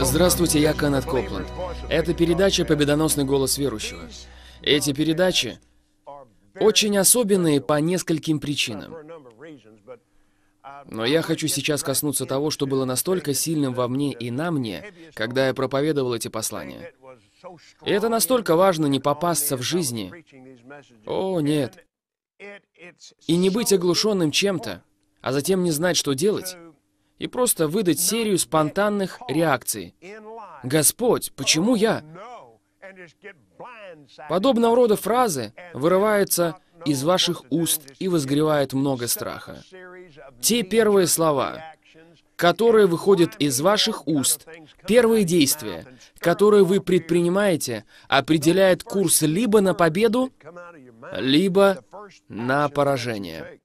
Здравствуйте, я Канат Копланд. Это передача «Победоносный голос верующего». Эти передачи очень особенные по нескольким причинам. Но я хочу сейчас коснуться того, что было настолько сильным во мне и на мне, когда я проповедовал эти послания. И это настолько важно не попасться в жизни. О, нет. И не быть оглушенным чем-то, а затем не знать, что делать, и просто выдать серию спонтанных реакций. «Господь, почему я?» Подобного рода фразы вырываются из ваших уст и возгревают много страха. Те первые слова, которые выходят из ваших уст, первые действия, которые вы предпринимаете, определяют курс либо на победу, либо на поражение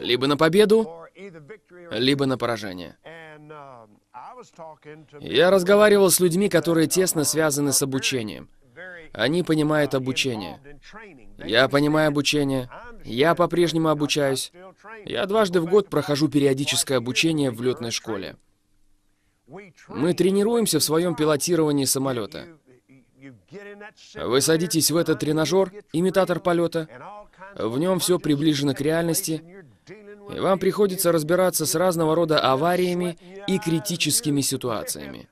либо на победу, либо на поражение. Um, Я разговаривал с людьми, которые тесно связаны с обучением. Они uh, понимают обучение. Я понимаю обучение. Я по-прежнему обучаюсь. Я дважды в год прохожу периодическое обучение в летной школе. Мы тренируемся в своем пилотировании самолета. Вы садитесь в этот тренажер, имитатор полета, в нем все приближено к реальности, и вам приходится разбираться с разного рода авариями и критическими ситуациями.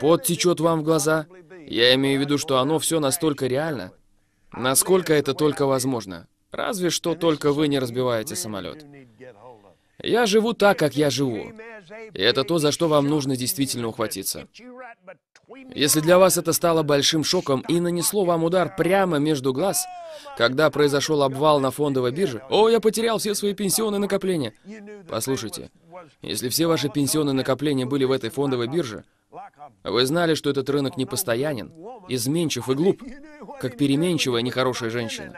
Пот течет вам в глаза. Я имею в виду, что оно все настолько реально, насколько это только возможно. Разве что только вы не разбиваете самолет. Я живу так, как я живу. И это то, за что вам нужно действительно ухватиться. Если для вас это стало большим шоком и нанесло вам удар прямо между глаз, когда произошел обвал на фондовой бирже, «О, я потерял все свои пенсионные накопления!» Послушайте, если все ваши пенсионные накопления были в этой фондовой бирже, вы знали, что этот рынок непостоянен, изменчив и глуп, как переменчивая нехорошая женщина.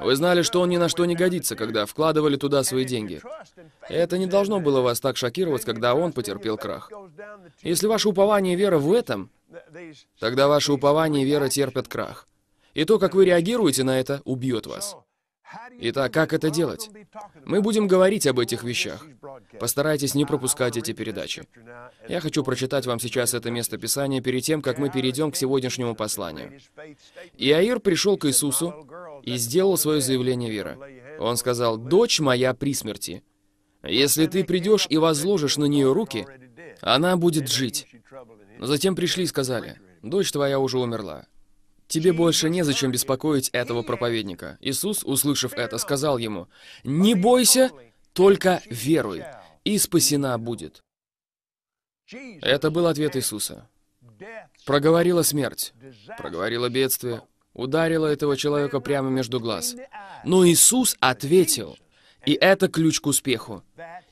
Вы знали, что он ни на что не годится, когда вкладывали туда свои деньги. Это не должно было вас так шокировать, когда он потерпел крах. Если ваше упование и вера в этом, тогда ваше упование и вера терпят крах. И то, как вы реагируете на это, убьет вас. Итак, как это делать? Мы будем говорить об этих вещах. Постарайтесь не пропускать эти передачи. Я хочу прочитать вам сейчас это место Писания перед тем, как мы перейдем к сегодняшнему посланию. Иаир пришел к Иисусу и сделал свое заявление веры. Он сказал, «Дочь моя при смерти. Если ты придешь и возложишь на нее руки, она будет жить». Но затем пришли и сказали, «Дочь твоя уже умерла» тебе больше незачем беспокоить этого проповедника». Иисус, услышав это, сказал ему, «Не бойся, только веруй, и спасена будет». Это был ответ Иисуса. Проговорила смерть, проговорила бедствие, ударила этого человека прямо между глаз. Но Иисус ответил, и это ключ к успеху.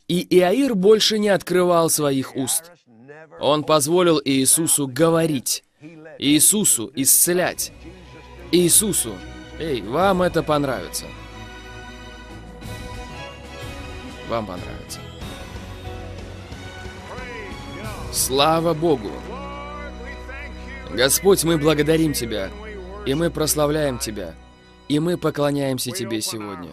И Иаир больше не открывал своих уст. Он позволил Иисусу говорить. Иисусу исцелять. Иисусу. Эй, вам это понравится. Вам понравится. Слава Богу! Господь, мы благодарим Тебя, и мы прославляем Тебя, и мы поклоняемся Тебе сегодня.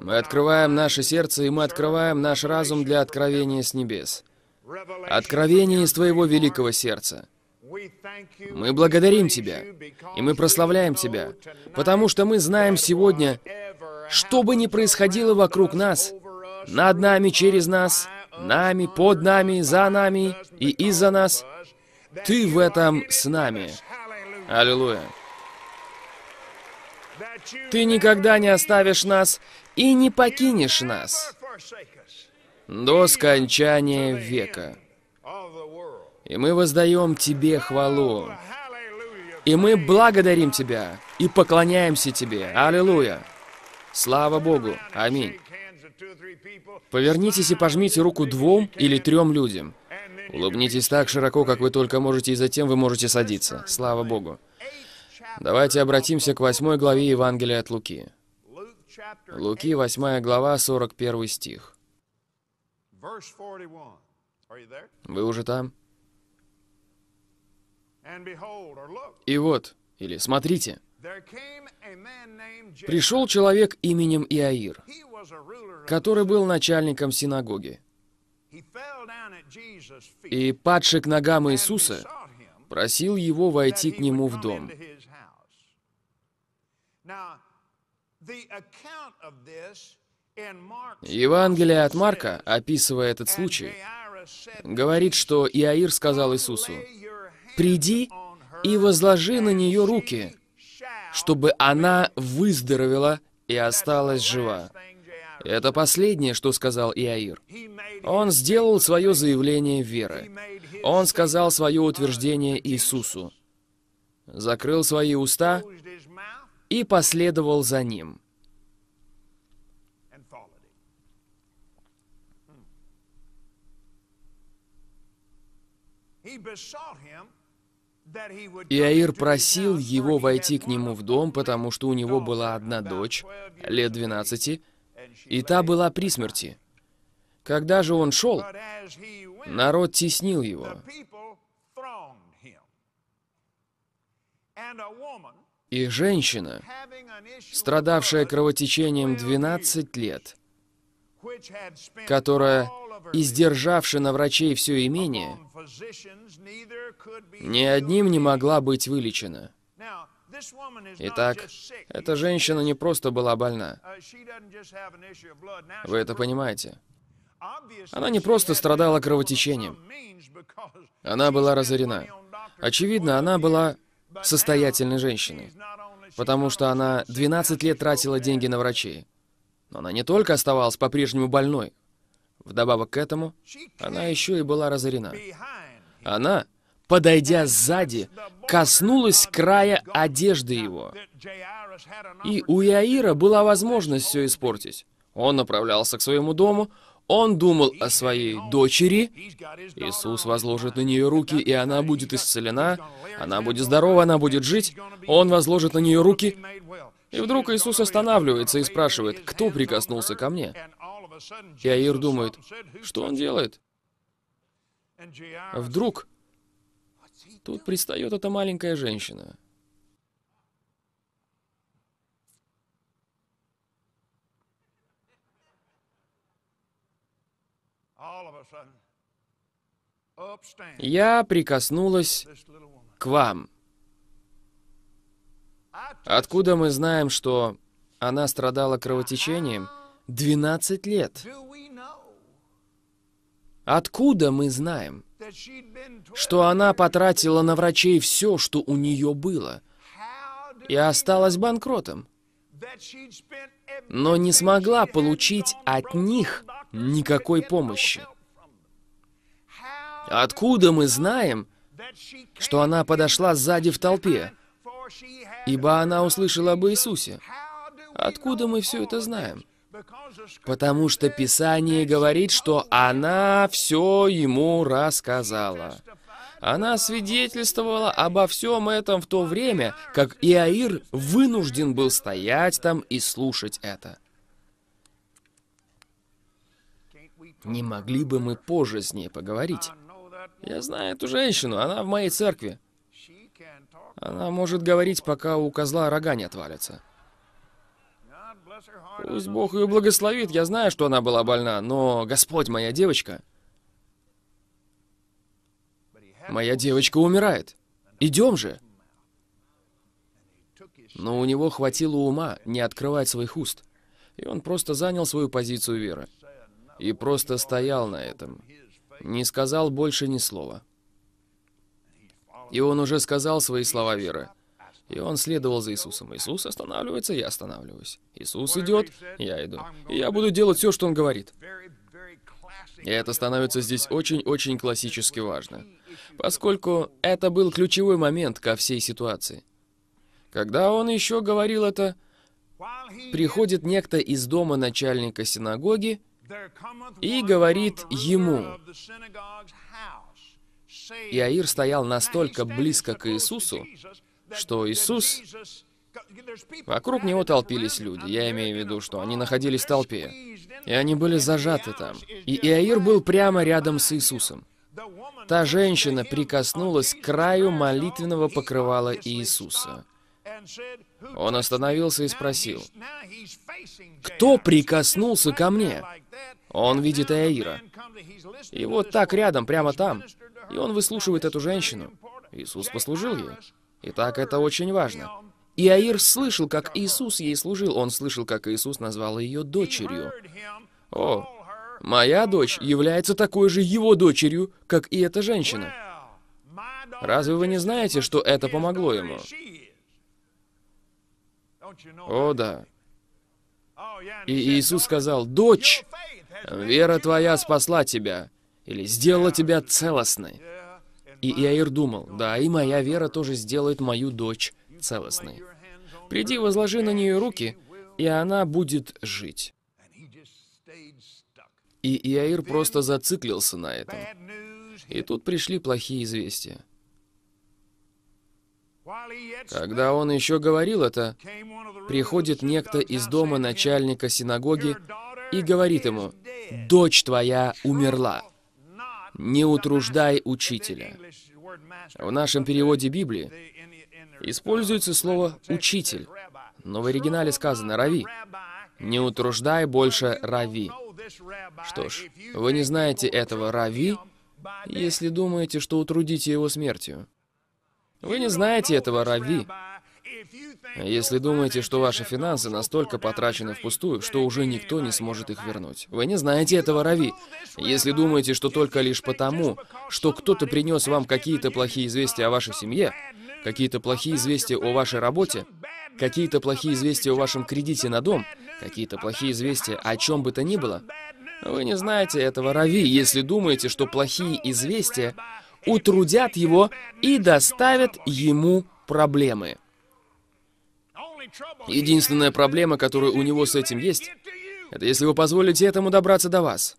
Мы открываем наше сердце, и мы открываем наш разум для откровения с небес. Откровение из Твоего великого сердца – мы благодарим Тебя, и мы прославляем Тебя, потому что мы знаем сегодня, что бы ни происходило вокруг нас, над нами, через нас, нами, под нами, за нами и из-за нас, Ты в этом с нами. Аллилуйя. Ты никогда не оставишь нас и не покинешь нас до скончания века. И мы воздаем Тебе хвалу. И мы благодарим Тебя и поклоняемся Тебе. Аллилуйя! Слава Богу! Аминь! Повернитесь и пожмите руку двум или трем людям. Улыбнитесь так широко, как вы только можете, и затем вы можете садиться. Слава Богу! Давайте обратимся к восьмой главе Евангелия от Луки. Луки, 8 глава, 41 стих. Вы уже там? И вот, или смотрите, пришел человек именем Иаир, который был начальником синагоги. И, падший к ногам Иисуса, просил его войти к нему в дом. Евангелие от Марка, описывая этот случай, говорит, что Иаир сказал Иисусу, приди и возложи на нее руки, чтобы она выздоровела и осталась жива. Это последнее, что сказал Иаир. Он сделал свое заявление веры. Он сказал свое утверждение Иисусу. Закрыл свои уста и последовал за ним. He Иаир просил его войти к нему в дом, потому что у него была одна дочь, лет 12, и та была при смерти. Когда же он шел, народ теснил его. И женщина, страдавшая кровотечением 12 лет, которая и сдержавши на врачей все имение, ни одним не могла быть вылечена. Итак, эта женщина не просто была больна. Вы это понимаете? Она не просто страдала кровотечением. Она была разорена. Очевидно, она была состоятельной женщиной, потому что она 12 лет тратила деньги на врачей. Но она не только оставалась по-прежнему больной, Вдобавок к этому, она еще и была разорена. Она, подойдя сзади, коснулась края одежды его. И у Яира была возможность все испортить. Он направлялся к своему дому, он думал о своей дочери. Иисус возложит на нее руки, и она будет исцелена. Она будет здорова, она будет жить. Он возложит на нее руки. И вдруг Иисус останавливается и спрашивает, кто прикоснулся ко мне? И Аир думает, что он делает? вдруг тут пристает эта маленькая женщина. Я прикоснулась к вам. Откуда мы знаем, что она страдала кровотечением? 12 лет. Откуда мы знаем, что она потратила на врачей все, что у нее было, и осталась банкротом, но не смогла получить от них никакой помощи? Откуда мы знаем, что она подошла сзади в толпе, ибо она услышала об Иисусе? Откуда мы все это знаем? Потому что Писание говорит, что она все ему рассказала. Она свидетельствовала обо всем этом в то время, как Иаир вынужден был стоять там и слушать это. Не могли бы мы позже с ней поговорить? Я знаю эту женщину, она в моей церкви. Она может говорить, пока у козла рога не отвалятся. Пусть Бог ее благословит, я знаю, что она была больна, но Господь, моя девочка... Моя девочка умирает. Идем же. Но у него хватило ума не открывать своих уст. И он просто занял свою позицию веры. И просто стоял на этом. Не сказал больше ни слова. И он уже сказал свои слова веры. И он следовал за Иисусом. Иисус останавливается, я останавливаюсь. Иисус идет, я иду. И я буду делать все, что он говорит. И это становится здесь очень-очень классически важно, поскольку это был ключевой момент ко всей ситуации. Когда он еще говорил это, приходит некто из дома начальника синагоги и говорит ему. Иаир стоял настолько близко к Иисусу, что Иисус... Вокруг него толпились люди, я имею в виду, что они находились в толпе, и они были зажаты там. И Иаир был прямо рядом с Иисусом. Та женщина прикоснулась к краю молитвенного покрывала Иисуса. Он остановился и спросил, «Кто прикоснулся ко мне?» Он видит Иаира. И вот так рядом, прямо там. И он выслушивает эту женщину. Иисус послужил ей. Итак, это очень важно. Иаир слышал, как Иисус ей служил. Он слышал, как Иисус назвал ее дочерью. О, моя дочь является такой же его дочерью, как и эта женщина. Разве вы не знаете, что это помогло ему? О, да. И Иисус сказал, «Дочь, вера твоя спасла тебя» или «сделала тебя целостной». И Иаир думал, да, и моя вера тоже сделает мою дочь целостной. Приди, возложи на нее руки, и она будет жить. И Иаир просто зациклился на этом. И тут пришли плохие известия. Когда он еще говорил это, приходит некто из дома начальника синагоги и говорит ему, «Дочь твоя умерла». «Не утруждай учителя». В нашем переводе Библии используется слово «учитель», но в оригинале сказано «рави». «Не утруждай больше рави». Что ж, вы не знаете этого рави, если думаете, что утрудите его смертью. Вы не знаете этого рави, если думаете, что ваши финансы настолько потрачены впустую, что уже никто не сможет их вернуть. Вы не знаете этого, Рави. Если думаете, что только лишь потому, что кто-то принес вам какие-то плохие известия о вашей семье, какие-то плохие известия о вашей работе, какие-то плохие известия о вашем кредите на дом, какие-то плохие известия о чем бы то ни было, вы не знаете этого, Рави, если думаете, что плохие известия утрудят его и доставят ему проблемы. Единственная проблема, которая у него с этим есть, это если вы позволите этому добраться до вас.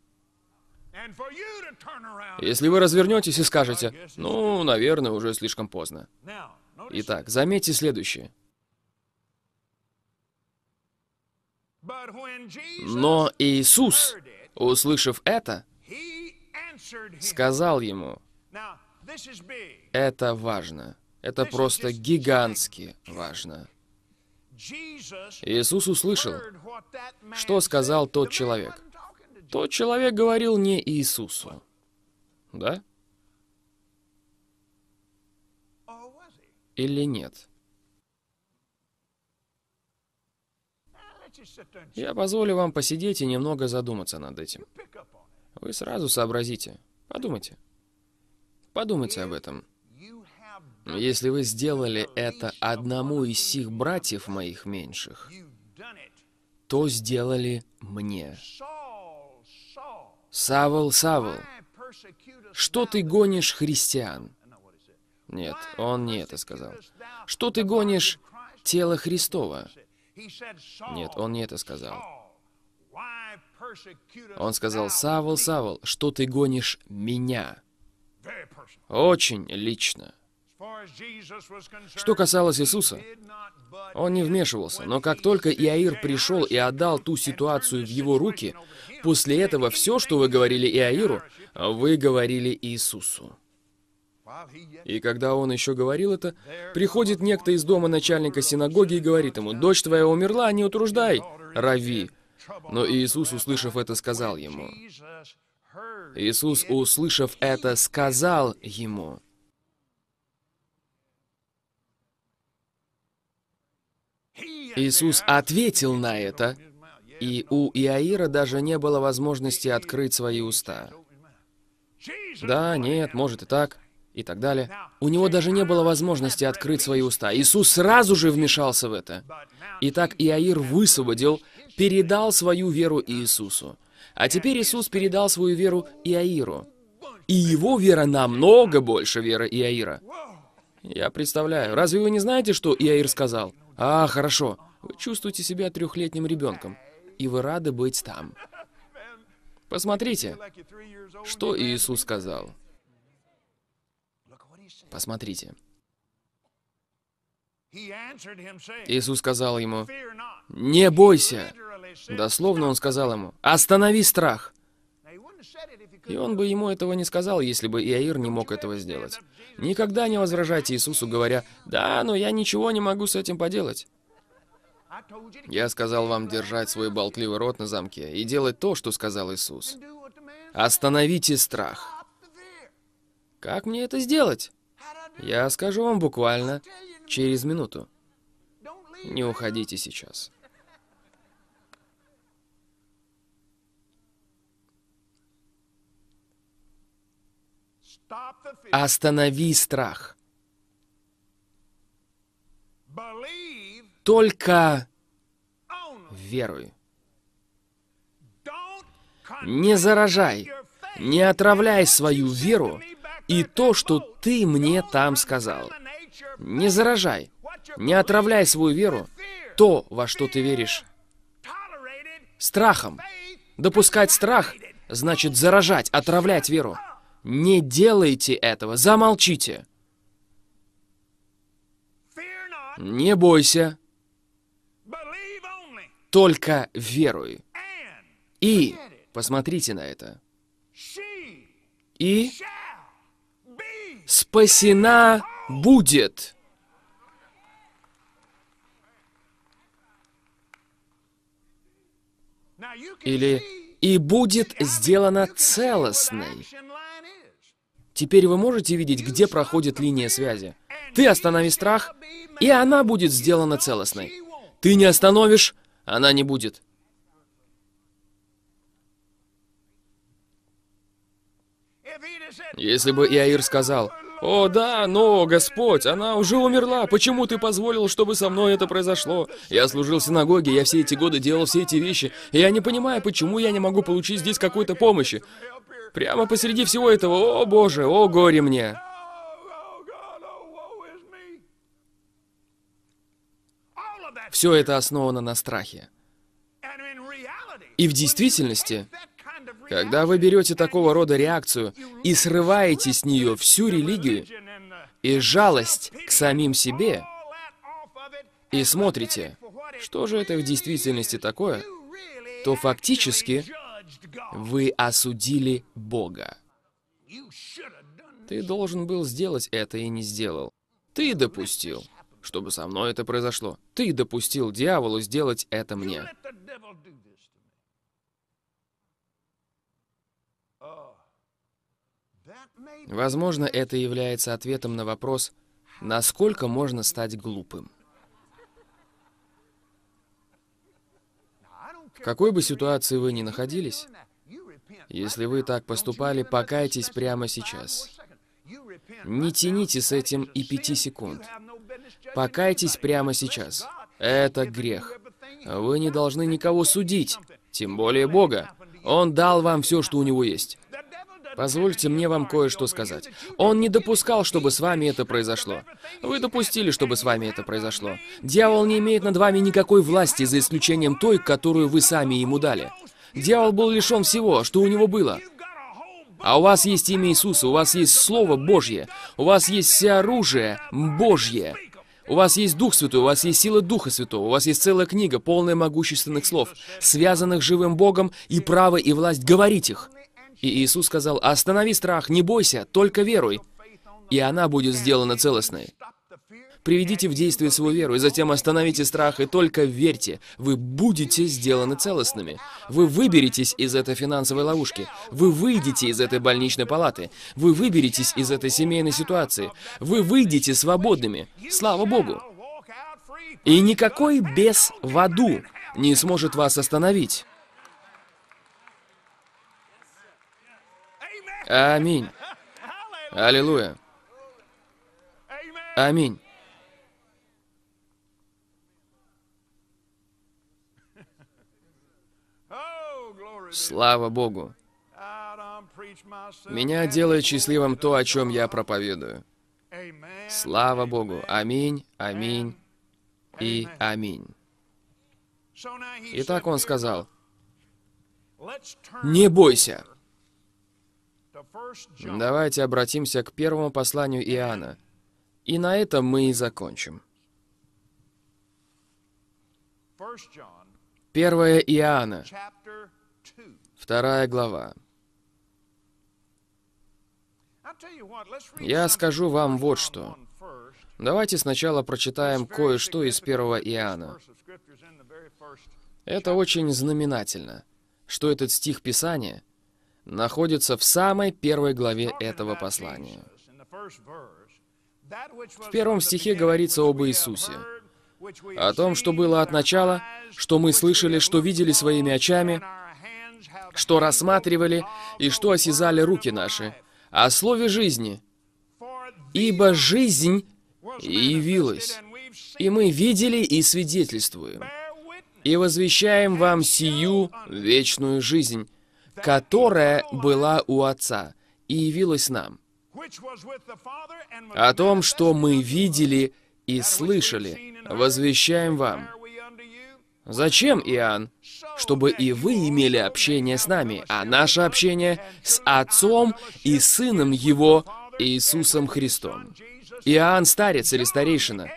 Если вы развернетесь и скажете, ну, наверное, уже слишком поздно. Итак, заметьте следующее. Но Иисус, услышав это, сказал ему, это важно. Это просто гигантски важно. Иисус услышал, что сказал тот человек. Тот человек говорил не Иисусу. Да? Oh, Или нет? Ah, Я позволю вам посидеть и немного задуматься над этим. Вы сразу сообразите. Подумайте. Подумайте об этом. Если вы сделали это одному из сих братьев моих меньших, то сделали мне. Савол, Савол, что ты гонишь христиан? Нет, он не это сказал. Что ты гонишь тело Христова? Нет, он не это сказал. Он сказал, Савол, Савол, что ты гонишь меня? Очень лично. Что касалось Иисуса, он не вмешивался, но как только Иаир пришел и отдал ту ситуацию в его руки, после этого все, что вы говорили Иаиру, вы говорили Иисусу. И когда он еще говорил это, приходит некто из дома начальника синагоги и говорит ему, «Дочь твоя умерла, не утруждай, Рави». Но Иисус, услышав это, сказал ему. Иисус, услышав это, сказал ему, Иисус ответил на это, и у Иаира даже не было возможности открыть свои уста. Да, нет, может и так, и так далее. У него даже не было возможности открыть свои уста. Иисус сразу же вмешался в это. Итак, Иаир высвободил, передал свою веру Иисусу. А теперь Иисус передал свою веру Иаиру. И его вера намного больше веры Иаира. Я представляю. Разве вы не знаете, что Иаир сказал? А, хорошо. вы Чувствуете себя трехлетним ребенком, и вы рады быть там. Посмотрите, что Иисус сказал. Посмотрите. Иисус сказал ему, «Не бойся!» Дословно он сказал ему, «Останови страх!» И он бы ему этого не сказал, если бы Иаир не мог этого сделать. Никогда не возражайте Иисусу, говоря, «Да, но я ничего не могу с этим поделать». Я сказал вам держать свой болтливый рот на замке и делать то, что сказал Иисус. Остановите страх. Как мне это сделать? Я скажу вам буквально через минуту. Не уходите сейчас. Останови страх. Только веруй. Не заражай, не отравляй свою веру и то, что ты мне там сказал. Не заражай, не отравляй свою веру, то, во что ты веришь, страхом. Допускать страх значит заражать, отравлять веру. Не делайте этого! Замолчите!» «Не бойся! Только веруй!» И, посмотрите на это, и спасена будет. Или «И будет сделана целостной». Теперь вы можете видеть, где проходит линия связи. Ты останови страх, и она будет сделана целостной. Ты не остановишь, она не будет. Если бы Иаир сказал, «О да, но, Господь, она уже умерла, почему ты позволил, чтобы со мной это произошло? Я служил в синагоге, я все эти годы делал все эти вещи, и я не понимаю, почему я не могу получить здесь какой-то помощи. Прямо посреди всего этого, о боже, о горе мне! Все это основано на страхе. И в действительности, когда вы берете такого рода реакцию и срываете с нее всю религию и жалость к самим себе, и смотрите, что же это в действительности такое, то фактически вы осудили Бога. Ты должен был сделать это и не сделал. Ты допустил, чтобы со мной это произошло. Ты допустил дьяволу сделать это мне. Возможно, это является ответом на вопрос, насколько можно стать глупым. В какой бы ситуации вы ни находились, если вы так поступали, покайтесь прямо сейчас. Не тяните с этим и пяти секунд. Покайтесь прямо сейчас. Это грех. Вы не должны никого судить, тем более Бога. Он дал вам все, что у него есть. Позвольте мне вам кое-что сказать. Он не допускал, чтобы с вами это произошло. Вы допустили, чтобы с вами это произошло. Дьявол не имеет над вами никакой власти, за исключением той, которую вы сами ему дали. Дьявол был лишен всего, что у него было. А у вас есть имя Иисуса, у вас есть Слово Божье, у вас есть все оружие Божье. У вас есть Дух Святой, у вас есть сила Духа Святого, у вас есть целая книга, полная могущественных слов, связанных живым Богом и право и власть говорить их. И Иисус сказал, «Останови страх, не бойся, только веруй, и она будет сделана целостной». Приведите в действие свою веру, и затем остановите страх, и только верьте, вы будете сделаны целостными. Вы выберетесь из этой финансовой ловушки. Вы выйдете из этой больничной палаты. Вы выберетесь из этой семейной ситуации. Вы выйдете свободными. Слава Богу! И никакой без в аду не сможет вас остановить. Аминь. Аллилуйя. Аминь. Слава Богу! Меня делает счастливым то, о чем я проповедую. Слава Богу! Аминь, аминь и аминь. Итак, он сказал, «Не бойся!» Давайте обратимся к первому посланию Иоанна. И на этом мы и закончим. 1 Иоанна, Вторая глава. Я скажу вам вот что. Давайте сначала прочитаем кое-что из первого Иоанна. Это очень знаменательно, что этот стих Писания находится в самой первой главе этого послания. В первом стихе говорится об Иисусе, о том, что было от начала, что мы слышали, что видели своими очами, что рассматривали и что осязали руки наши, о слове жизни. Ибо жизнь явилась, и мы видели и свидетельствуем, и возвещаем вам сию вечную жизнь, которая была у Отца и явилась нам. О том, что мы видели и слышали, возвещаем вам. Зачем, Иоанн? чтобы и вы имели общение с нами, а наше общение с Отцом и Сыном Его Иисусом Христом. Иоанн старец или старейшина.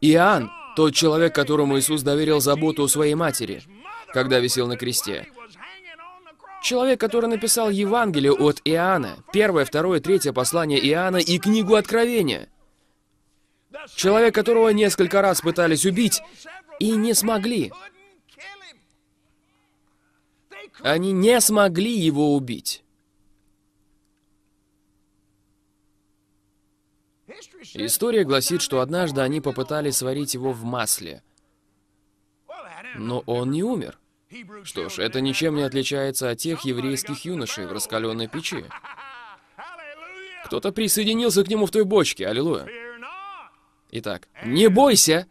Иоанн – тот человек, которому Иисус доверил заботу у своей матери, когда висел на кресте. Человек, который написал Евангелие от Иоанна, первое, второе, третье послание Иоанна и книгу Откровения. Человек, которого несколько раз пытались убить и не смогли. Они не смогли его убить. История гласит, что однажды они попытались сварить его в масле. Но он не умер. Что ж, это ничем не отличается от тех еврейских юношей в раскаленной печи. Кто-то присоединился к нему в той бочке, аллилуйя. Итак, не бойся,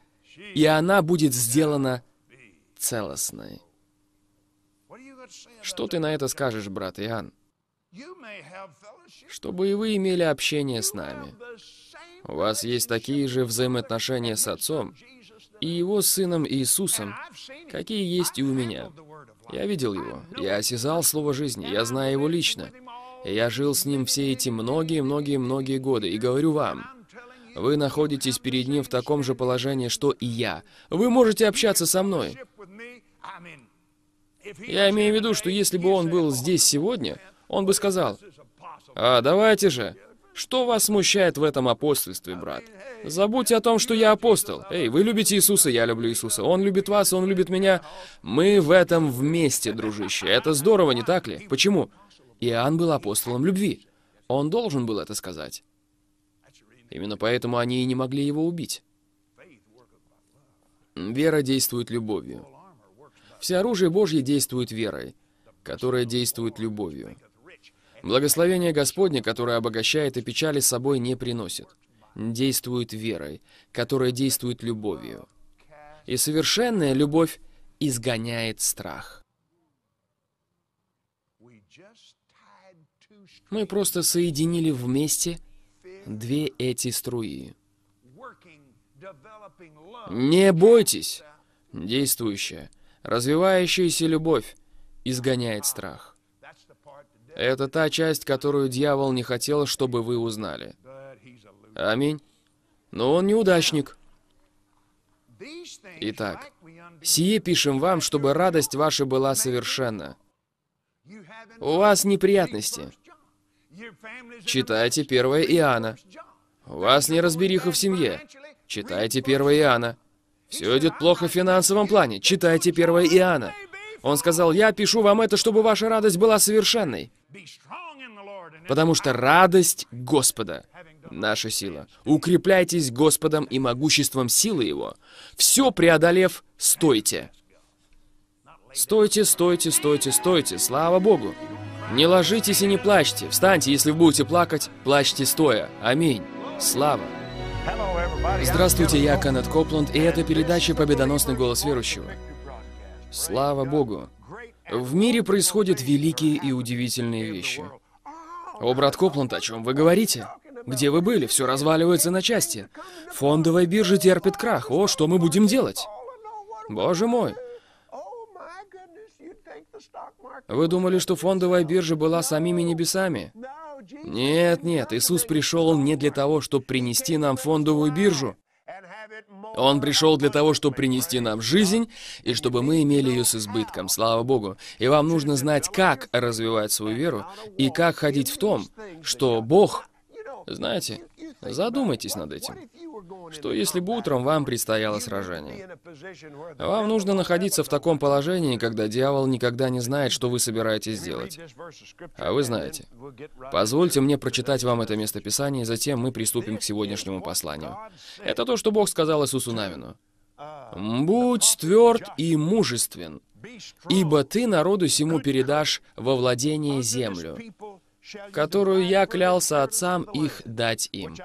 и она будет сделана целостной. Что ты на это скажешь, брат Иоанн? Чтобы и вы имели общение с нами. У вас есть такие же взаимоотношения с Отцом и Его Сыном Иисусом, какие есть и у меня. Я видел Его, я осязал Слово жизни, я знаю Его лично. Я жил с Ним все эти многие-многие-многие годы, и говорю вам, вы находитесь перед Ним в таком же положении, что и я. Вы можете общаться со мной. Я имею в виду, что если бы он был здесь сегодня, он бы сказал, «А давайте же, что вас смущает в этом апостольстве, брат? Забудьте о том, что я апостол. Эй, вы любите Иисуса, я люблю Иисуса. Он любит вас, он любит меня. Мы в этом вместе, дружище. Это здорово, не так ли? Почему? Иоанн был апостолом любви. Он должен был это сказать. Именно поэтому они и не могли его убить. Вера действует любовью. Все оружие Божье действует верой, которая действует любовью. Благословение Господне, которое обогащает и печали с собой не приносит, действует верой, которая действует любовью. И совершенная любовь изгоняет страх. Мы просто соединили вместе две эти струи. Не бойтесь, действующая, Развивающаяся любовь изгоняет страх. Это та часть, которую дьявол не хотел, чтобы вы узнали. Аминь. Но он неудачник. Итак, сие пишем вам, чтобы радость ваша была совершенна. У вас неприятности. Читайте 1 Иоанна. У вас неразбериха в семье. Читайте 1 Иоанна. Все идет плохо в финансовом плане. Читайте 1 Иоанна. Он сказал, я пишу вам это, чтобы ваша радость была совершенной. Потому что радость Господа — наша сила. Укрепляйтесь Господом и могуществом силы Его. Все преодолев, стойте. Стойте, стойте, стойте, стойте, слава Богу. Не ложитесь и не плачьте. Встаньте, если будете плакать, плачьте стоя. Аминь. Слава. Здравствуйте, я Канет Копланд, и это передача «Победоносный голос верующего». Слава Богу! В мире происходят великие и удивительные вещи. О, брат Копланд, о чем вы говорите? Где вы были? Все разваливается на части. Фондовая биржа терпит крах. О, что мы будем делать? Боже мой! Вы думали, что фондовая биржа была самими небесами? Нет, нет, Иисус пришел не для того, чтобы принести нам фондовую биржу. Он пришел для того, чтобы принести нам жизнь, и чтобы мы имели ее с избытком, слава Богу. И вам нужно знать, как развивать свою веру, и как ходить в том, что Бог, знаете, Задумайтесь над этим. Что если бы утром вам предстояло сражение? Вам нужно находиться в таком положении, когда дьявол никогда не знает, что вы собираетесь делать. А вы знаете. Позвольте мне прочитать вам это местописание, и затем мы приступим к сегодняшнему посланию. Это то, что Бог сказал Иисусу Навину. «Будь тверд и мужествен, ибо ты народу сему передашь во владение землю» которую я клялся отцам их дать им.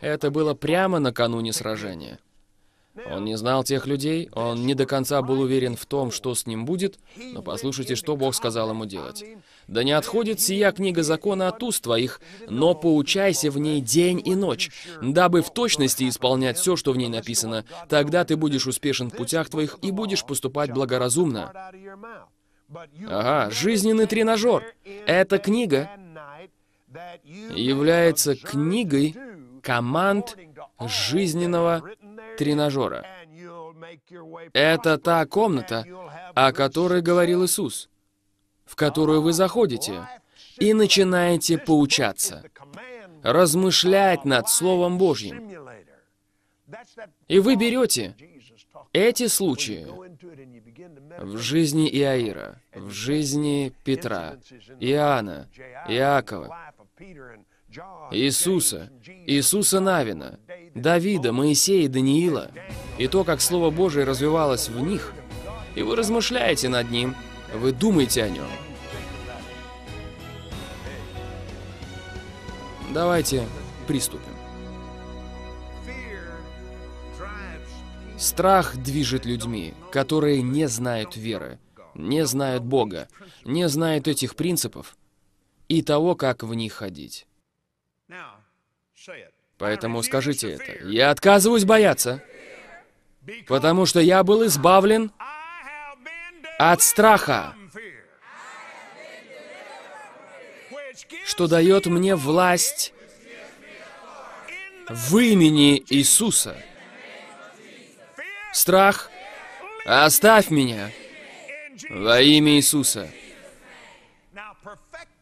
Это было прямо накануне сражения. Он не знал тех людей, он не до конца был уверен в том, что с ним будет, но послушайте, что Бог сказал ему делать. «Да не отходит сия книга закона от уст твоих, но поучайся в ней день и ночь, дабы в точности исполнять все, что в ней написано, тогда ты будешь успешен в путях твоих и будешь поступать благоразумно». Ага, жизненный тренажер. Эта книга является книгой команд жизненного тренажера. Это та комната, о которой говорил Иисус, в которую вы заходите и начинаете поучаться, размышлять над Словом Божьим. И вы берете эти случаи в жизни Иаира, в жизни Петра, Иоанна, Иакова, Иисуса, Иисуса Навина, Давида, Моисея, Даниила, и то, как Слово Божие развивалось в них, и вы размышляете над ним, вы думаете о нем. Давайте приступим. Страх движет людьми, которые не знают веры, не знают Бога, не знают этих принципов, и того, как в них ходить. Поэтому скажите это. Я отказываюсь бояться, потому что я был избавлен от страха, что дает мне власть в имени Иисуса. Страх, оставь меня во имя Иисуса.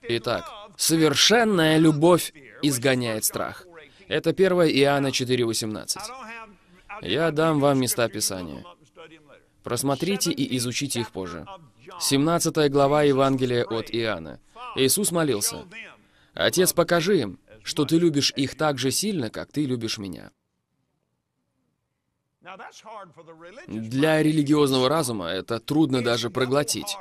Итак, совершенная любовь изгоняет страх. Это 1 Иоанна 4,18. Я дам вам места Писания. Просмотрите и изучите их позже. 17 глава Евангелия от Иоанна. Иисус молился. «Отец, покажи им, что ты любишь их так же сильно, как ты любишь меня». Для религиозного разума это трудно даже проглотить.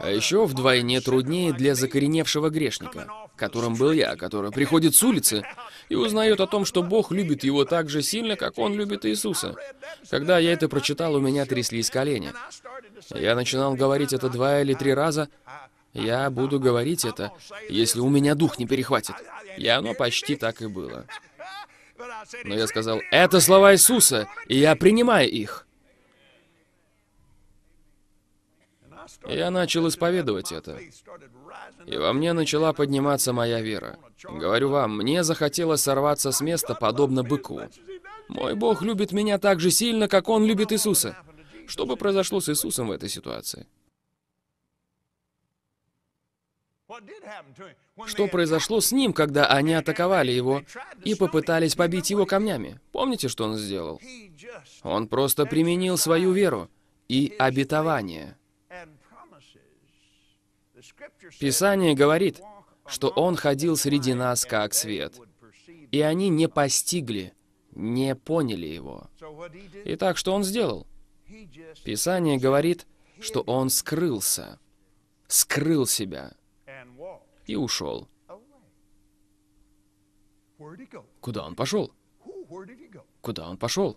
А еще вдвойне труднее для закореневшего грешника, которым был я, который приходит с улицы и узнает о том, что Бог любит его так же сильно, как он любит Иисуса. Когда я это прочитал, у меня тряслись колени. Я начинал говорить это два или три раза. Я буду говорить это, если у меня дух не перехватит. И оно почти так и было. Но я сказал, это слова Иисуса, и я принимаю их. Я начал исповедовать это. И во мне начала подниматься моя вера. Говорю вам, мне захотелось сорваться с места, подобно быку. Мой Бог любит меня так же сильно, как Он любит Иисуса. Что бы произошло с Иисусом в этой ситуации? Что произошло с ним, когда они атаковали его и попытались побить его камнями? Помните, что он сделал? Он просто применил свою веру и обетование. Писание говорит, что Он ходил среди нас как свет, и они не постигли, не поняли Его. Итак, что Он сделал? Писание говорит, что Он скрылся, скрыл себя и ушел. Куда Он пошел? Куда Он пошел?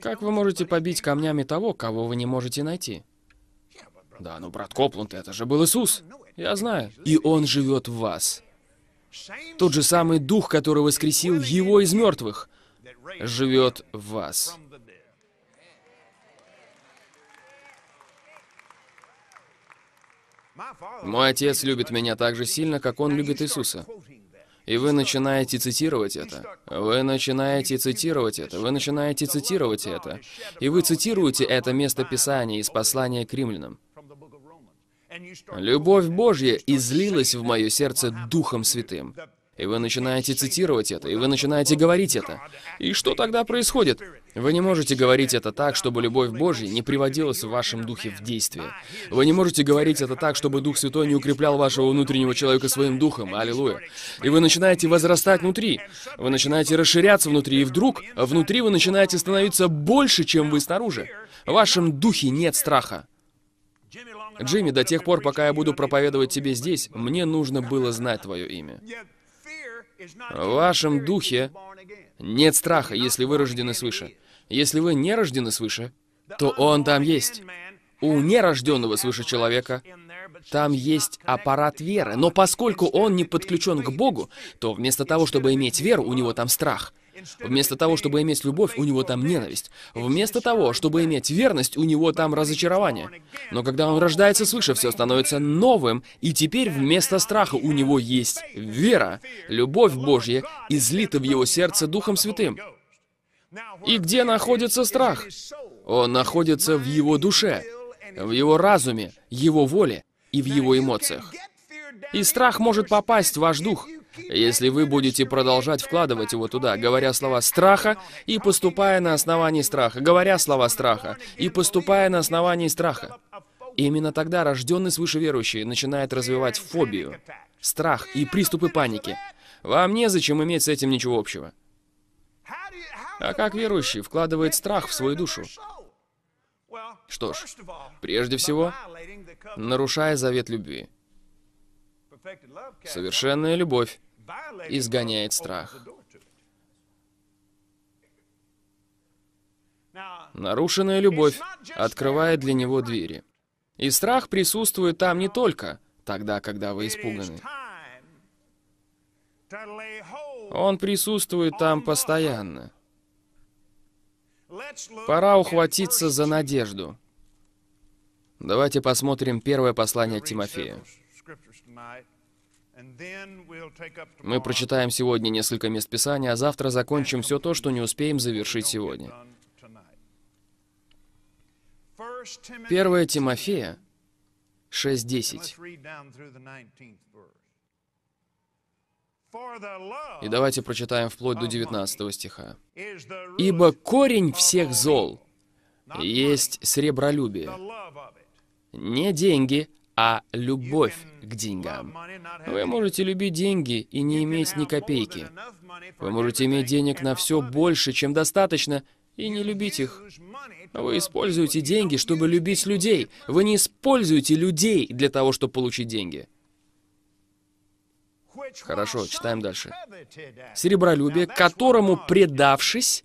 Как вы можете побить камнями того, кого вы не можете найти? Да, ну, брат Копланд, это же был Иисус. Я знаю. И Он живет в вас. Тот же самый Дух, который воскресил Его из мертвых, живет в вас. Мой отец любит меня так же сильно, как он любит Иисуса. И вы начинаете цитировать это. Вы начинаете цитировать это. Вы начинаете цитировать это. И вы цитируете это место Писания из послания к римлянам. Любовь Божья излилась в мое сердце Духом Святым. И вы начинаете цитировать это, и вы начинаете говорить это. И что тогда происходит? Вы не можете говорить это так, чтобы любовь Божья не приводилась в вашем духе в действие. Вы не можете говорить это так, чтобы Дух Святой не укреплял вашего внутреннего человека своим духом. Аллилуйя. И вы начинаете возрастать внутри. Вы начинаете расширяться внутри, и вдруг внутри вы начинаете становиться больше, чем вы снаружи. В вашем духе нет страха. Джимми, до тех пор, пока я буду проповедовать тебе здесь, мне нужно было знать твое имя. В вашем духе нет страха, если вы рождены свыше. Если вы не рождены свыше, то он там есть. У нерожденного свыше человека там есть аппарат веры, но поскольку он не подключен к Богу, то вместо того, чтобы иметь веру, у него там страх — Вместо того, чтобы иметь любовь, у него там ненависть. Вместо того, чтобы иметь верность, у него там разочарование. Но когда он рождается свыше, все становится новым, и теперь вместо страха у него есть вера, любовь Божья, излита в его сердце Духом Святым. И где находится страх? Он находится в его душе, в его разуме, его воле и в его эмоциях. И страх может попасть в ваш дух, если вы будете продолжать вкладывать его туда, говоря слова страха и поступая на основании страха, говоря слова страха и поступая на основании страха. Именно тогда рожденный свыше верующий начинает развивать фобию, страх и приступы паники. Вам незачем иметь с этим ничего общего. А как верующий вкладывает страх в свою душу? Что ж, прежде всего, нарушая завет любви. Совершенная любовь изгоняет страх. Нарушенная любовь открывает для него двери. И страх присутствует там не только тогда, когда вы испуганы. Он присутствует там постоянно. Пора ухватиться за надежду. Давайте посмотрим первое послание к Тимофею. Мы прочитаем сегодня несколько мест Писания, а завтра закончим все то, что не успеем завершить сегодня. 1 Тимофея 6.10. И давайте прочитаем вплоть до 19 стиха. «Ибо корень всех зол есть сребролюбие. Не деньги, а любовь к деньгам. Вы можете любить деньги и не иметь ни копейки. Вы можете иметь денег на все больше, чем достаточно, и не любить их. Вы используете деньги, чтобы любить людей. Вы не используете людей для того, чтобы получить деньги. Хорошо, читаем дальше. Серебролюбие, которому предавшись,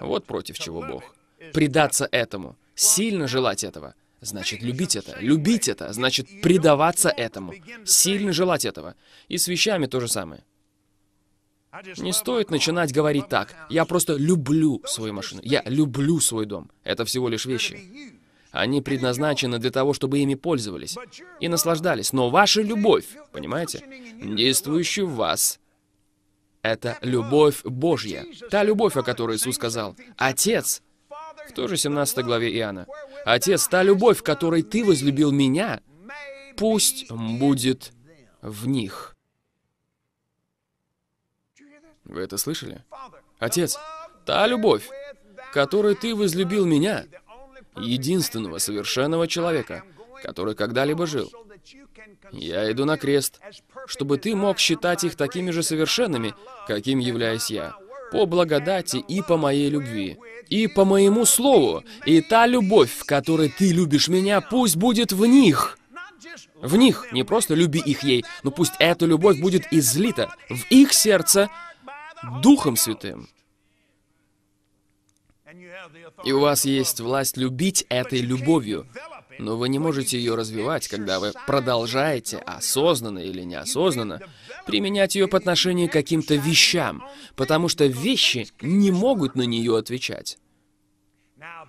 вот против чего Бог. Предаться этому, сильно желать этого — значит любить это. Любить это значит предаваться этому, сильно желать этого. И с вещами то же самое. Не стоит начинать говорить так. Я просто люблю свою машину. Я люблю свой дом. Это всего лишь вещи. Они предназначены для того, чтобы ими пользовались и наслаждались. Но ваша любовь, понимаете, действующая в вас, это любовь Божья. Та любовь, о которой Иисус сказал. Отец, в той же 17 главе Иоанна. Отец, та любовь, которой Ты возлюбил меня, пусть будет в них. Вы это слышали? Отец, та любовь, которой Ты возлюбил меня, единственного совершенного человека, который когда-либо жил. Я иду на крест, чтобы ты мог считать их такими же совершенными, каким являюсь я по благодати и по моей любви, и по моему слову, и та любовь, в которой ты любишь меня, пусть будет в них». В них, не просто люби их ей, но пусть эта любовь будет излита в их сердце Духом Святым. И у вас есть власть любить этой любовью, но вы не можете ее развивать, когда вы продолжаете, осознанно или неосознанно, применять ее по отношению к каким-то вещам, потому что вещи не могут на нее отвечать.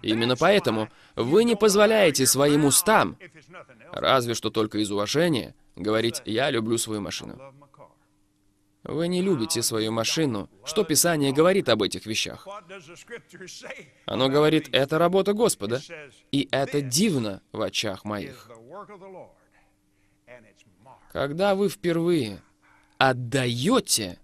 Именно поэтому вы не позволяете своим устам, разве что только из уважения, говорить «я люблю свою машину». Вы не любите свою машину. Что Писание говорит об этих вещах? Оно говорит, это работа Господа, и это дивно в очах моих. Когда вы впервые отдаете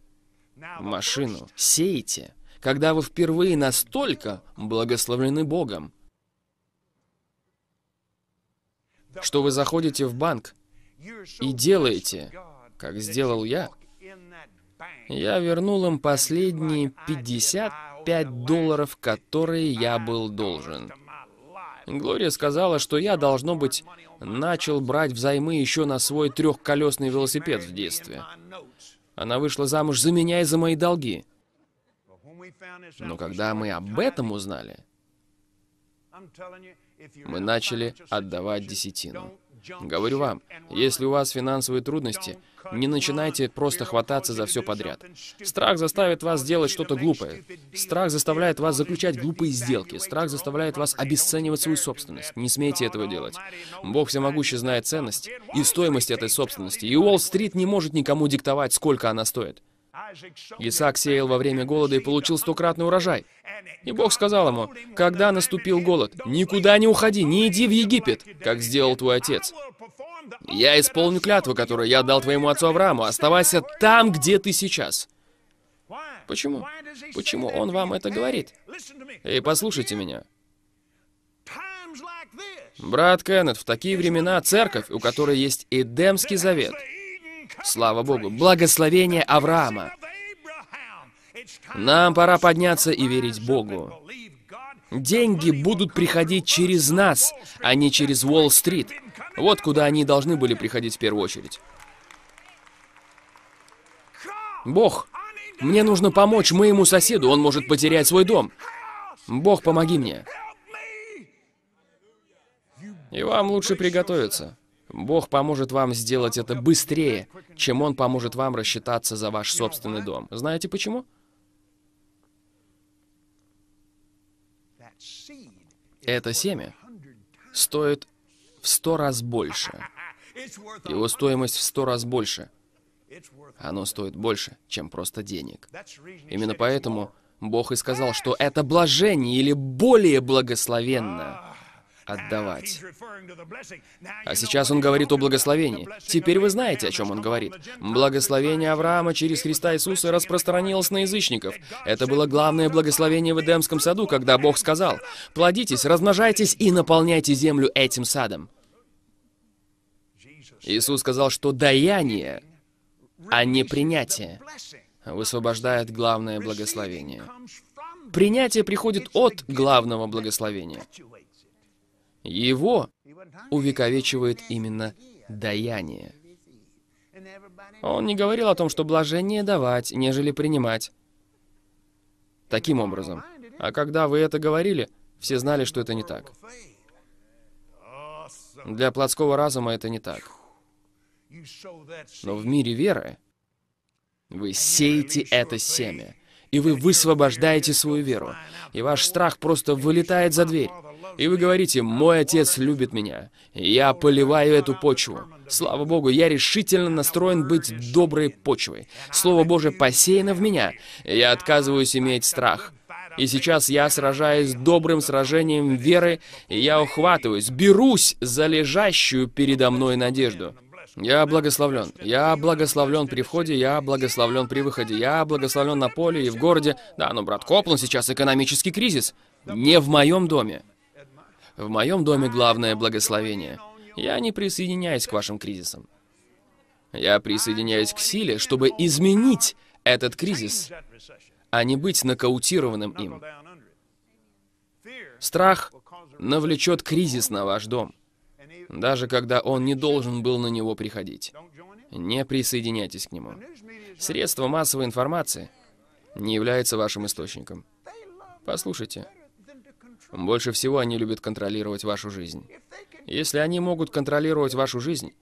машину, сеете, когда вы впервые настолько благословлены Богом, что вы заходите в банк и делаете, как сделал я, я вернул им последние 55 долларов, которые я был должен. Глория сказала, что я, должно быть, начал брать взаймы еще на свой трехколесный велосипед в детстве. Она вышла замуж за меня и за мои долги. Но когда мы об этом узнали, мы начали отдавать десятину. Говорю вам, если у вас финансовые трудности, не начинайте просто хвататься за все подряд. Страх заставит вас делать что-то глупое. Страх заставляет вас заключать глупые сделки. Страх заставляет вас обесценивать свою собственность. Не смейте этого делать. Бог всемогущий знает ценность и стоимость этой собственности. И Уолл-стрит не может никому диктовать, сколько она стоит. Исаак сеял во время голода и получил стократный урожай. И Бог сказал ему, когда наступил голод, никуда не уходи, не иди в Египет, как сделал твой отец. Я исполню клятву, которую я дал твоему отцу Аврааму. Оставайся там, где ты сейчас. Почему? Почему он вам это говорит? И послушайте меня. Брат Кеннет, в такие времена церковь, у которой есть Эдемский завет, Слава Богу. Благословение Авраама. Нам пора подняться и верить Богу. Деньги будут приходить через нас, а не через Уолл-стрит. Вот куда они должны были приходить в первую очередь. Бог, мне нужно помочь моему соседу, он может потерять свой дом. Бог, помоги мне. И вам лучше приготовиться. Бог поможет вам сделать это быстрее, чем Он поможет вам рассчитаться за ваш собственный дом. Знаете почему? Это семя стоит в сто раз больше. Его стоимость в сто раз больше. Оно стоит больше, чем просто денег. Именно поэтому Бог и сказал, что это блажение или более благословенно отдавать. А сейчас он говорит о благословении. Теперь вы знаете, о чем он говорит. Благословение Авраама через Христа Иисуса распространилось на язычников. Это было главное благословение в Эдемском саду, когда Бог сказал, «Плодитесь, размножайтесь и наполняйте землю этим садом». Иисус сказал, что даяние, а не принятие, высвобождает главное благословение. Принятие приходит от главного благословения. Его увековечивает именно даяние. Он не говорил о том, что блажение давать, нежели принимать. Таким образом. А когда вы это говорили, все знали, что это не так. Для плотского разума это не так. Но в мире веры вы сеете это семя, и вы высвобождаете свою веру, и ваш страх просто вылетает за дверь, и вы говорите, мой отец любит меня. Я поливаю эту почву. Слава Богу, я решительно настроен быть доброй почвой. Слово Божие посеяно в меня. Я отказываюсь иметь страх. И сейчас я сражаюсь добрым сражением веры, и я ухватываюсь, берусь за лежащую передо мной надежду. Я благословлен. Я благословлен при входе, я благословлен при выходе, я благословлен на поле и в городе. Да, но, брат Коплан, сейчас экономический кризис. Не в моем доме. В моем доме главное благословение. Я не присоединяюсь к вашим кризисам. Я присоединяюсь к силе, чтобы изменить этот кризис, а не быть нокаутированным им. Страх навлечет кризис на ваш дом, даже когда он не должен был на него приходить. Не присоединяйтесь к нему. Средства массовой информации не являются вашим источником. Послушайте, больше всего они любят контролировать вашу жизнь. Если они могут контролировать вашу жизнь,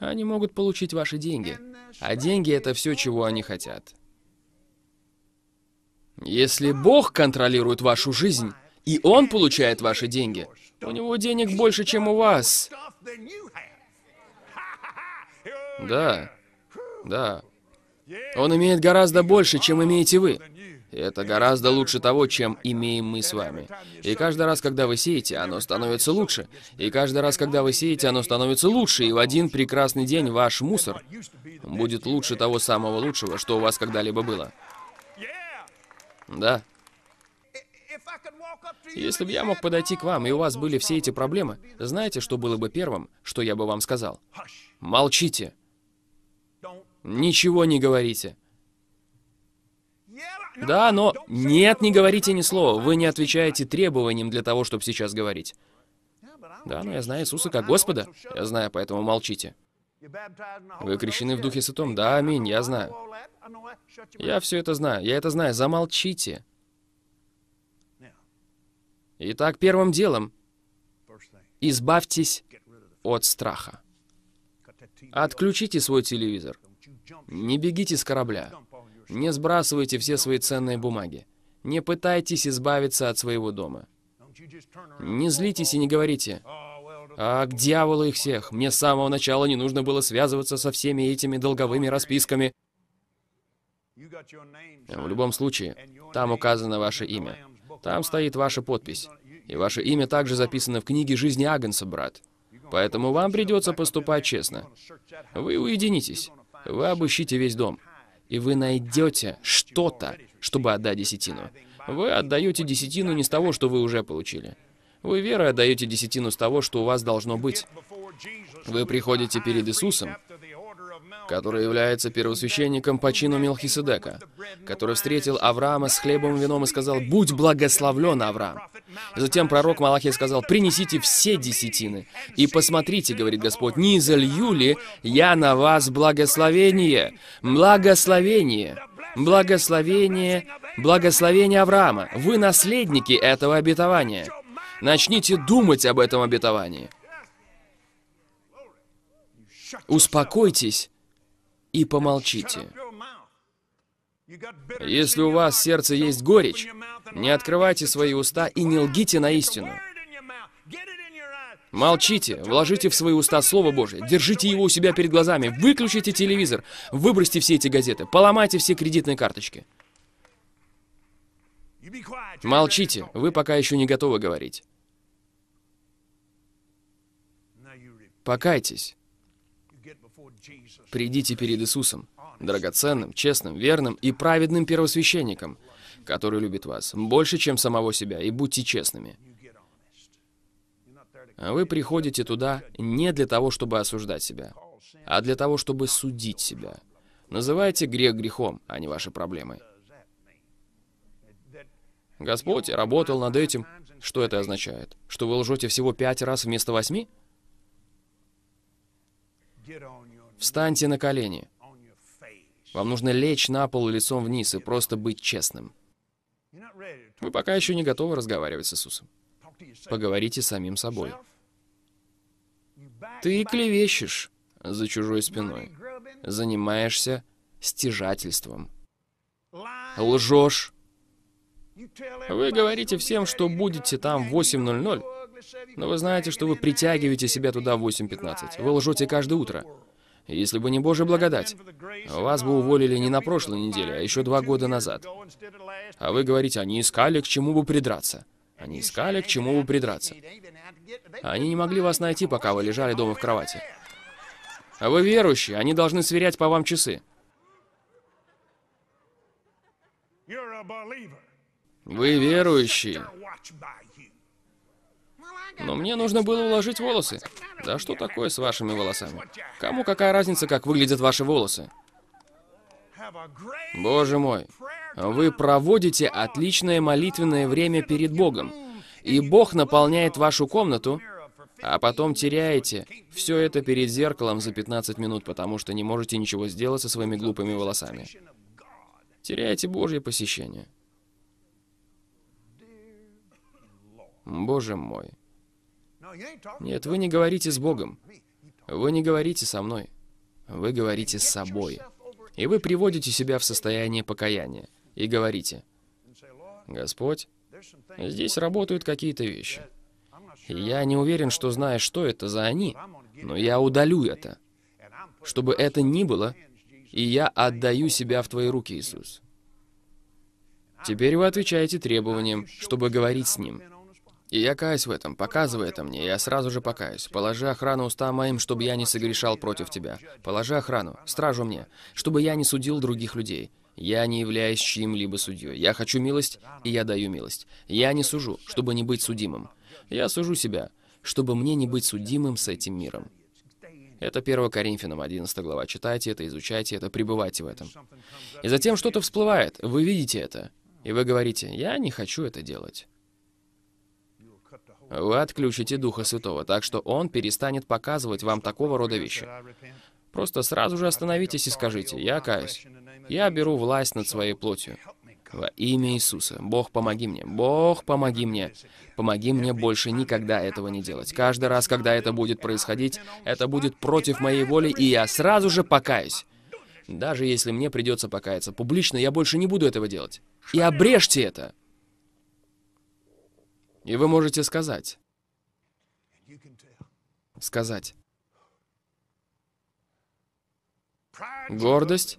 они могут получить ваши деньги. А деньги — это все, чего они хотят. Если Бог контролирует вашу жизнь, и Он получает ваши деньги, у него денег больше, чем у вас. Да, да. Он имеет гораздо больше, чем имеете вы. И это гораздо лучше того, чем имеем мы с вами. И каждый раз, когда вы сеете, оно становится лучше. И каждый раз, когда вы сеете, оно становится лучше. И в один прекрасный день ваш мусор будет лучше того самого лучшего, что у вас когда-либо было. Да. Если бы я мог подойти к вам, и у вас были все эти проблемы, знаете, что было бы первым, что я бы вам сказал? Молчите. Ничего не говорите. Да, но... Нет, не говорите ни слова. Вы не отвечаете требованиям для того, чтобы сейчас говорить. Да, но я знаю Иисуса как Господа. Я знаю, поэтому молчите. Вы крещены в Духе Святом? Да, аминь, я знаю. Я все это знаю, я это знаю. Замолчите. Итак, первым делом избавьтесь от страха. Отключите свой телевизор. Не бегите с корабля. Не сбрасывайте все свои ценные бумаги. Не пытайтесь избавиться от своего дома. Не злитесь и не говорите, «А к дьяволу их всех! Мне с самого начала не нужно было связываться со всеми этими долговыми расписками». В любом случае, там указано ваше имя. Там стоит ваша подпись. И ваше имя также записано в книге «Жизни Агнца, брат». Поэтому вам придется поступать честно. Вы уединитесь. Вы обыщите весь дом и вы найдете что-то, чтобы отдать десятину. Вы отдаете десятину не с того, что вы уже получили. Вы верой отдаете десятину с того, что у вас должно быть. Вы приходите перед Иисусом, который является первосвященником по чину Мелхиседека, который встретил Авраама с хлебом и вином и сказал, «Будь благословлен, Авраам!» Затем пророк Малахия сказал, «Принесите все десятины, и посмотрите, — говорит Господь, — не изолью ли я на вас благословение, благословение, благословение, благословение Авраама? Вы наследники этого обетования. Начните думать об этом обетовании». Успокойтесь и помолчите. Если у вас в сердце есть горечь, не открывайте свои уста и не лгите на истину. Молчите, вложите в свои уста Слово Божие, держите его у себя перед глазами, выключите телевизор, выбросьте все эти газеты, поломайте все кредитные карточки. Молчите, вы пока еще не готовы говорить. Покайтесь. Придите перед Иисусом, драгоценным, честным, верным и праведным первосвященником, который любит вас больше, чем самого себя, и будьте честными. А вы приходите туда не для того, чтобы осуждать себя, а для того, чтобы судить себя. Называйте грех грехом, а не ваши проблемы. Господь работал над этим. Что это означает? Что вы лжете всего пять раз вместо восьми? Встаньте на колени. Вам нужно лечь на пол лицом вниз и просто быть честным. Вы пока еще не готовы разговаривать с Иисусом. Поговорите с самим собой. Ты клевещешь за чужой спиной. Занимаешься стяжательством. Лжешь. Вы говорите всем, что будете там в 8.00, но вы знаете, что вы притягиваете себя туда в 8.15. Вы лжете каждое утро. Если бы не Божья благодать, вас бы уволили не на прошлой неделе, а еще два года назад. А вы говорите, они искали, к чему бы придраться. Они искали, к чему бы придраться. Они не могли вас найти, пока вы лежали дома в кровати. А вы верующие, они должны сверять по вам часы. Вы верующие. Но мне нужно было уложить волосы. Да что такое с вашими волосами? Кому какая разница, как выглядят ваши волосы? Боже мой, вы проводите отличное молитвенное время перед Богом, и Бог наполняет вашу комнату, а потом теряете все это перед зеркалом за 15 минут, потому что не можете ничего сделать со своими глупыми волосами. Теряете Божье посещение. Боже мой. Нет, вы не говорите с Богом. Вы не говорите со мной. Вы говорите с собой. И вы приводите себя в состояние покаяния. И говорите, «Господь, здесь работают какие-то вещи. я не уверен, что знаю, что это за они, но я удалю это. Чтобы это ни было, и я отдаю себя в Твои руки, Иисус». Теперь вы отвечаете требованиям, чтобы говорить с Ним. И я каюсь в этом, показывай это мне, я сразу же покаюсь. Положи охрану уста моим, чтобы я не согрешал против тебя. Положи охрану, стражу мне, чтобы я не судил других людей. Я не являюсь чьим-либо судьей. Я хочу милость, и я даю милость. Я не сужу, чтобы не быть судимым. Я сужу себя, чтобы мне не быть судимым с этим миром. Это 1 Коринфянам 11 глава. Читайте это, изучайте это, пребывайте в этом. И затем что-то всплывает, вы видите это, и вы говорите, «Я не хочу это делать». Вы отключите Духа Святого, так что Он перестанет показывать вам такого рода вещи. Просто сразу же остановитесь и скажите, «Я каюсь. Я беру власть над своей плотью. Во имя Иисуса. Бог, помоги мне. Бог, помоги мне. Помоги мне больше никогда этого не делать. Каждый раз, когда это будет происходить, это будет против моей воли, и я сразу же покаюсь. Даже если мне придется покаяться публично, я больше не буду этого делать. И обрежьте это!» И вы можете сказать. Сказать. Гордость?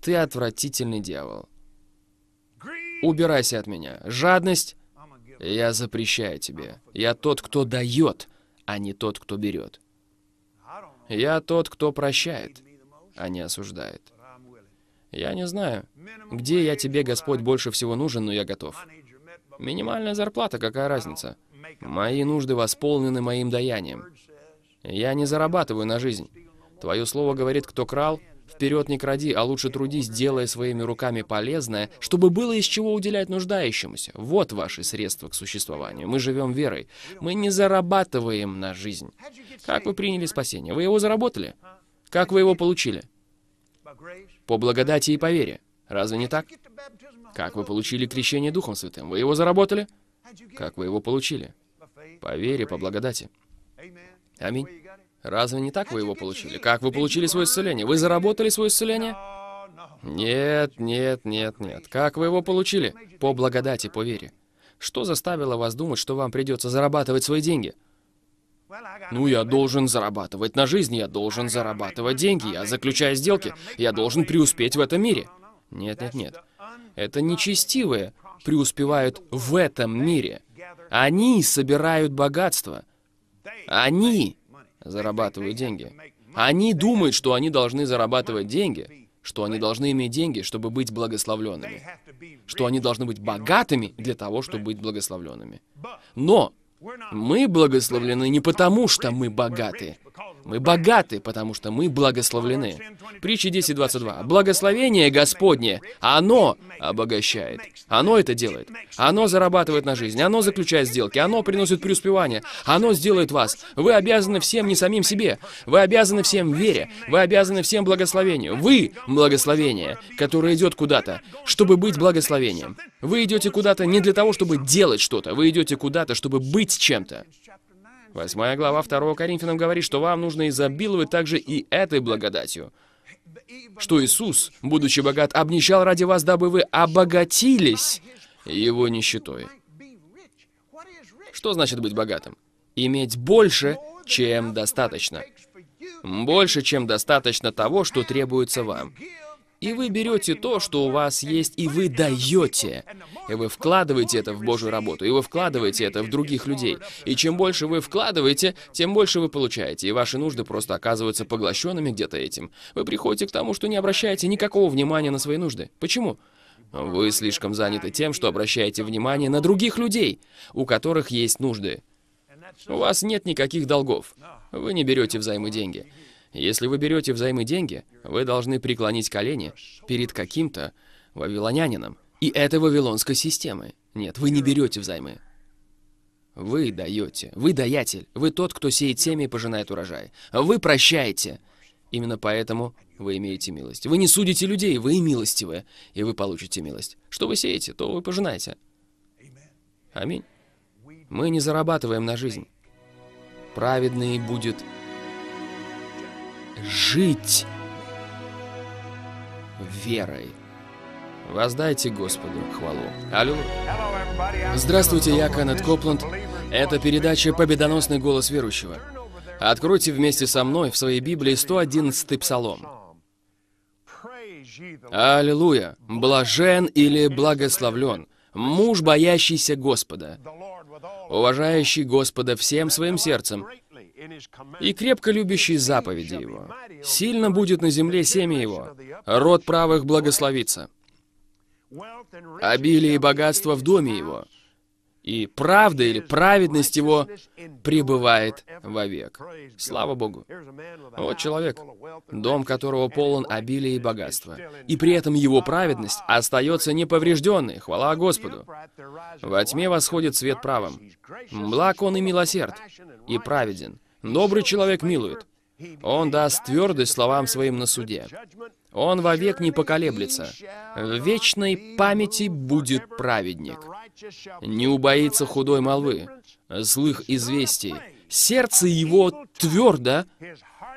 Ты отвратительный дьявол. Убирайся от меня. Жадность? Я запрещаю тебе. Я тот, кто дает, а не тот, кто берет. Я тот, кто прощает, а не осуждает. Я не знаю, где я тебе, Господь, больше всего нужен, но я готов. Минимальная зарплата, какая разница? Мои нужды восполнены моим даянием. Я не зарабатываю на жизнь. Твое слово говорит, кто крал, вперед не кради, а лучше трудись, делая своими руками полезное, чтобы было из чего уделять нуждающемуся. Вот ваши средства к существованию. Мы живем верой. Мы не зарабатываем на жизнь. Как вы приняли спасение? Вы его заработали? Как вы его получили? По благодати и по вере. Разве не так? Как вы получили крещение Духом Святым? Вы его заработали? Как вы его получили? По вере, по благодати. Аминь. Разве не так вы его получили? Как вы получили свое исцеление? Вы заработали свое исцеление? Нет, нет, нет, нет. Как вы его получили? По благодати, по вере. Что заставило вас думать, что вам придется зарабатывать свои деньги? Ну, я должен зарабатывать на жизнь, я должен зарабатывать деньги, я заключаю сделки, я должен преуспеть в этом мире. Нет, нет, нет. Это нечестивые преуспевают в этом мире. Они собирают богатство. Они зарабатывают деньги. Они думают, что они должны зарабатывать деньги, что они должны иметь деньги, чтобы быть благословленными, что они должны быть богатыми для того, чтобы быть благословленными. Но мы благословлены не потому, что мы богаты, мы богаты, потому что мы благословлены. Притча 10.22. Благословение Господне, оно обогащает. Оно это делает. Оно зарабатывает на жизнь. Оно заключает сделки. Оно приносит преуспевание. Оно сделает вас. Вы обязаны всем не самим себе. Вы обязаны всем вере. Вы обязаны всем благословению. Вы благословение, которое идет куда-то, чтобы быть благословением. Вы идете куда-то не для того, чтобы делать что-то. Вы идете куда-то, чтобы быть чем-то. Восьмая глава 2 Коринфянам говорит, что вам нужно изобиловать также и этой благодатью. Что Иисус, будучи богат, обнищал ради вас, дабы вы обогатились его нищетой. Что значит быть богатым? Иметь больше, чем достаточно. Больше, чем достаточно того, что требуется вам. И вы берете то, что у вас есть, и вы даете. И вы вкладываете это в Божью работу, и вы вкладываете это в других людей. И чем больше вы вкладываете, тем больше вы получаете, и ваши нужды просто оказываются поглощенными где-то этим. Вы приходите к тому, что не обращаете никакого внимания на свои нужды. Почему? Вы слишком заняты тем, что обращаете внимание на других людей, у которых есть нужды. У вас нет никаких долгов. Вы не берете взаймы деньги. Если вы берете взаймы деньги, вы должны преклонить колени перед каким-то вавилонянином. И это вавилонской системы. Нет, вы не берете взаймы. Вы даете. Вы даятель. Вы тот, кто сеет семя и пожинает урожай. Вы прощаете. Именно поэтому вы имеете милость. Вы не судите людей, вы милостивы, и вы получите милость. Что вы сеете, то вы пожинаете. Аминь. Мы не зарабатываем на жизнь. Праведный будет жить верой. Воздайте Господу хвалу. Алло. Здравствуйте, я Кеннет Копланд. Это передача «Победоносный голос верующего». Откройте вместе со мной в своей Библии 111-й Псалом. Аллилуйя! Блажен или благословлен, муж, боящийся Господа, уважающий Господа всем своим сердцем, и крепко любящий заповеди Его. Сильно будет на земле семя Его, род правых благословится. Обилие и богатство в доме Его, и правда или праведность Его пребывает вовек. Слава Богу! Вот человек, дом которого полон обилия и богатства, и при этом его праведность остается неповрежденной, хвала Господу. Во тьме восходит свет правым. Благ он и милосерд, и праведен, Добрый человек милует. Он даст твердость словам своим на суде. Он вовек не поколеблется. В вечной памяти будет праведник. Не убоится худой молвы, злых известий. Сердце его твердо,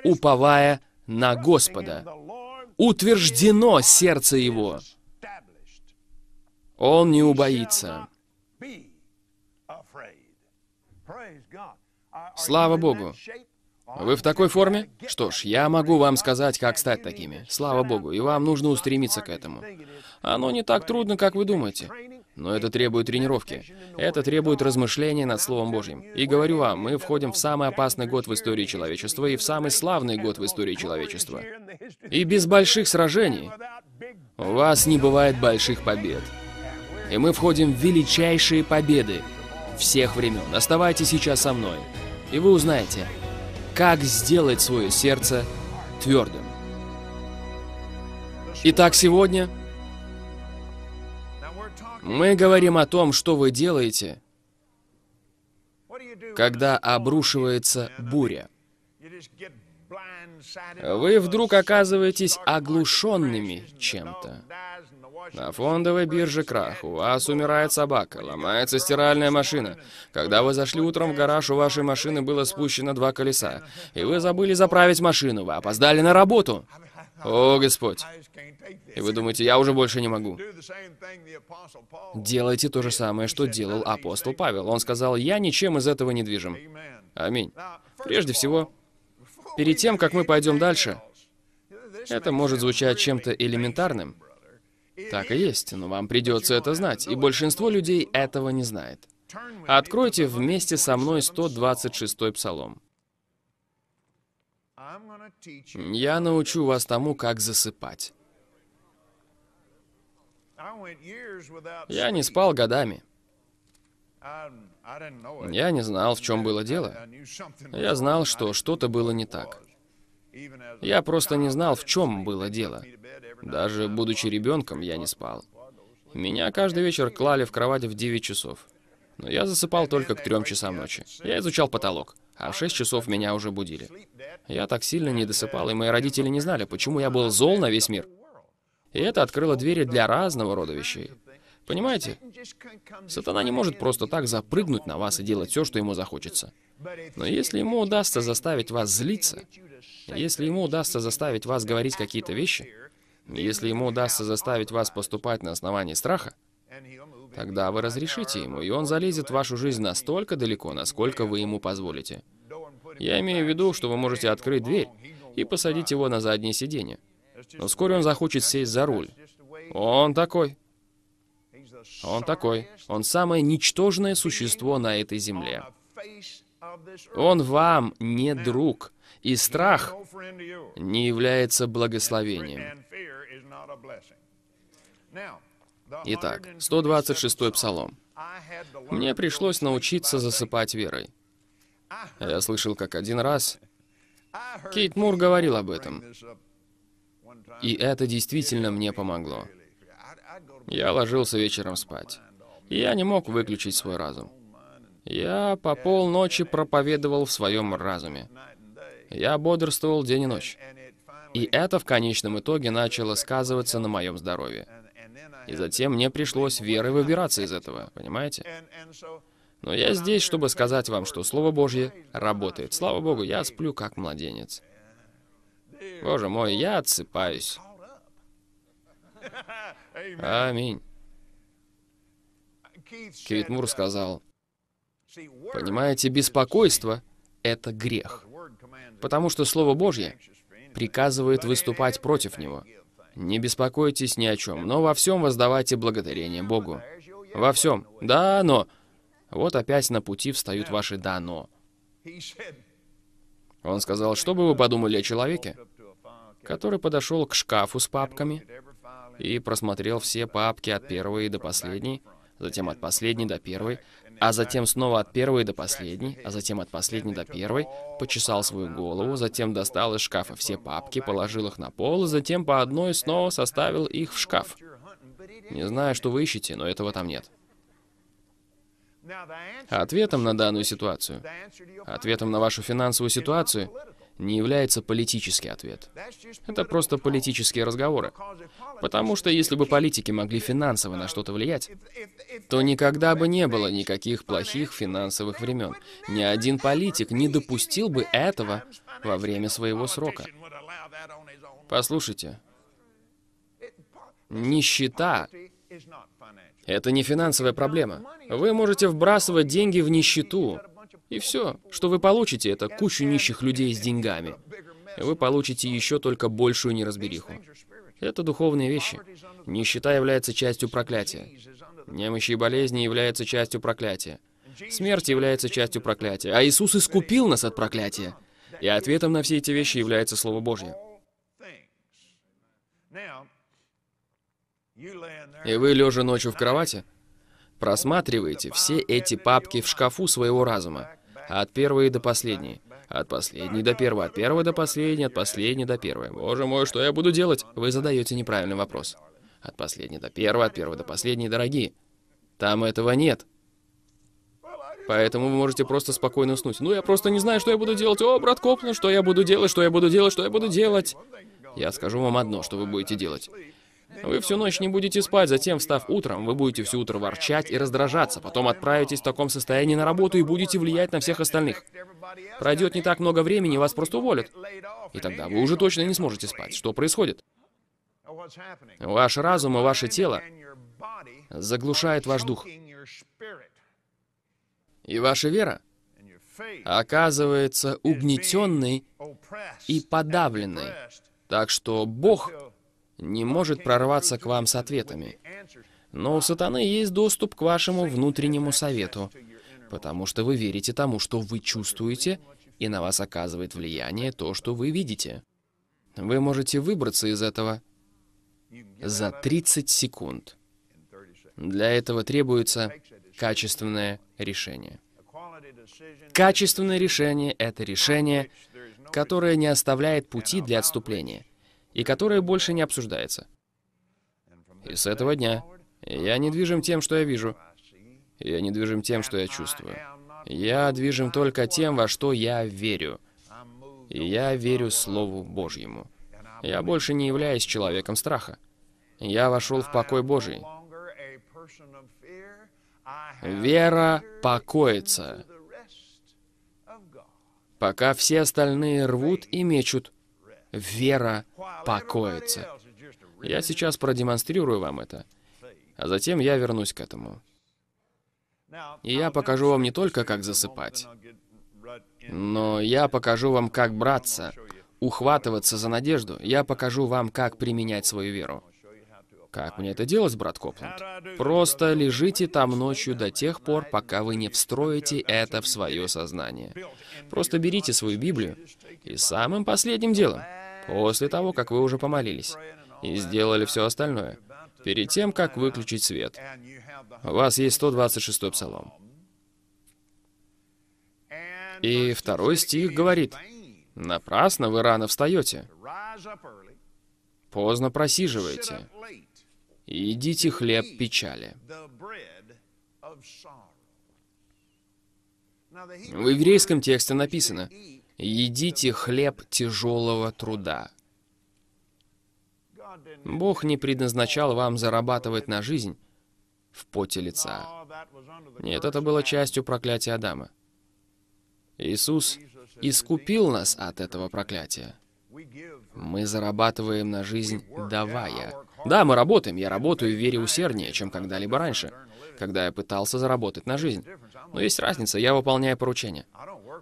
уповая на Господа. Утверждено сердце его. Он не убоится. Слава Богу. Вы в такой форме? Что ж, я могу вам сказать, как стать такими. Слава Богу, и вам нужно устремиться к этому. Оно не так трудно, как вы думаете. Но это требует тренировки. Это требует размышления над Словом Божьим. И говорю вам, мы входим в самый опасный год в истории человечества и в самый славный год в истории человечества. И без больших сражений у вас не бывает больших побед. И мы входим в величайшие победы всех времен. Оставайтесь сейчас со мной и вы узнаете, как сделать свое сердце твердым. Итак, сегодня мы говорим о том, что вы делаете, когда обрушивается буря. Вы вдруг оказываетесь оглушенными чем-то. На фондовой бирже крах, у вас умирает собака, ломается стиральная машина. Когда вы зашли утром в гараж, у вашей машины было спущено два колеса, и вы забыли заправить машину, вы опоздали на работу. О, Господь! И вы думаете, я уже больше не могу. Делайте то же самое, что делал апостол Павел. Он сказал, я ничем из этого не движим. Аминь. Прежде всего, перед тем, как мы пойдем дальше, это может звучать чем-то элементарным, так и есть, но вам придется это знать, и большинство людей этого не знает. Откройте вместе со мной 126-й псалом. Я научу вас тому, как засыпать. Я не спал годами. Я не знал, в чем было дело. Я знал, что что-то было не так. Я просто не знал, в чем было дело. Даже будучи ребенком, я не спал. Меня каждый вечер клали в кровать в 9 часов. Но я засыпал только к 3 часам ночи. Я изучал потолок, а в 6 часов меня уже будили. Я так сильно не досыпал, и мои родители не знали, почему я был зол на весь мир. И это открыло двери для разного рода вещей. Понимаете? Сатана не может просто так запрыгнуть на вас и делать все, что ему захочется. Но если ему удастся заставить вас злиться, если ему удастся заставить вас говорить какие-то вещи, если ему удастся заставить вас поступать на основании страха, тогда вы разрешите ему, и он залезет в вашу жизнь настолько далеко, насколько вы ему позволите. Я имею в виду, что вы можете открыть дверь и посадить его на заднее сиденье. Но вскоре он захочет сесть за руль. Он такой. Он такой. Он самое ничтожное существо на этой земле. Он вам не друг, и страх не является благословением. Итак, 126-й псалом. Мне пришлось научиться засыпать верой. Я слышал, как один раз Кейт Мур говорил об этом. И это действительно мне помогло. Я ложился вечером спать. я не мог выключить свой разум. Я по полночи проповедовал в своем разуме. Я бодрствовал день и ночь. И это в конечном итоге начало сказываться на моем здоровье. И затем мне пришлось верой выбираться из этого, понимаете? Но я здесь, чтобы сказать вам, что Слово Божье работает. Слава Богу, я сплю как младенец. Боже мой, я отсыпаюсь. Аминь. Кейт Мур uh, сказал, «Понимаете, беспокойство — это грех, потому что Слово Божье приказывает выступать против него. Не беспокойтесь ни о чем, но во всем воздавайте благодарение Богу. Во всем. Да, но. Вот опять на пути встают ваши «да, но». Он сказал, что бы вы подумали о человеке, который подошел к шкафу с папками, и просмотрел все папки от первой до последней, затем от последней до первой, а затем снова от первой до последней, а затем от последней до первой, почесал свою голову, затем достал из шкафа все папки, положил их на пол, и затем по одной снова составил их в шкаф. Не знаю, что вы ищете, но этого там нет. Ответом на данную ситуацию, ответом на вашу финансовую ситуацию, не является политический ответ. Это просто политические разговоры. Потому что если бы политики могли финансово на что-то влиять, то никогда бы не было никаких плохих финансовых времен. Ни один политик не допустил бы этого во время своего срока. Послушайте, нищета — это не финансовая проблема. Вы можете вбрасывать деньги в нищету, и все, что вы получите, это кучу нищих людей с деньгами. И вы получите еще только большую неразбериху. Это духовные вещи. Нищета является частью проклятия. Немощи и болезни являются частью проклятия. Смерть является частью проклятия. А Иисус искупил нас от проклятия. И ответом на все эти вещи является Слово Божье. И вы, лежа ночью в кровати, просматриваете все эти папки в шкафу своего разума. От первой до последней. От последней до первой, от первой до последней, от последней до первой. Боже мой, что я буду делать? Вы задаете неправильный вопрос. От последней до первой, от первой до последней, дорогие. Там этого нет. Поэтому вы можете просто спокойно уснуть. Ну, я просто не знаю, что я буду делать. О, брат Коплин, что я буду делать, что я буду делать, что я буду делать? Я скажу вам одно, что вы будете делать. Вы всю ночь не будете спать, затем, встав утром, вы будете все утро ворчать и раздражаться, потом отправитесь в таком состоянии на работу и будете влиять на всех остальных. Пройдет не так много времени, и вас просто уволят. И тогда вы уже точно не сможете спать. Что происходит? Ваш разум и ваше тело заглушает ваш дух. И ваша вера оказывается угнетенной и подавленной. Так что Бог не может прорваться к вам с ответами. Но у сатаны есть доступ к вашему внутреннему совету, потому что вы верите тому, что вы чувствуете, и на вас оказывает влияние то, что вы видите. Вы можете выбраться из этого за 30 секунд. Для этого требуется качественное решение. Качественное решение — это решение, которое не оставляет пути для отступления — и которое больше не обсуждается. И с этого дня я не движим тем, что я вижу. Я не движим тем, что я чувствую. Я движим только тем, во что я верю. И я верю Слову Божьему. Я больше не являюсь человеком страха. Я вошел в покой Божий. Вера покоится, пока все остальные рвут и мечут вера покоится. Я сейчас продемонстрирую вам это, а затем я вернусь к этому. И я покажу вам не только, как засыпать, но я покажу вам, как браться, ухватываться за надежду. Я покажу вам, как применять свою веру. Как мне это делать, брат Копланд? Просто лежите там ночью до тех пор, пока вы не встроите это в свое сознание. Просто берите свою Библию и самым последним делом После того, как вы уже помолились и сделали все остальное, перед тем, как выключить свет, у вас есть 126-й псалом. И второй стих говорит, «Напрасно вы рано встаете, поздно просиживаете, идите хлеб печали». В еврейском тексте написано едите хлеб тяжелого труда. Бог не предназначал вам зарабатывать на жизнь в поте лица. Нет, это было частью проклятия Адама. Иисус искупил нас от этого проклятия. Мы зарабатываем на жизнь, давая. Да, мы работаем, я работаю в вере усерднее, чем когда-либо раньше, когда я пытался заработать на жизнь. Но есть разница, я выполняю поручение.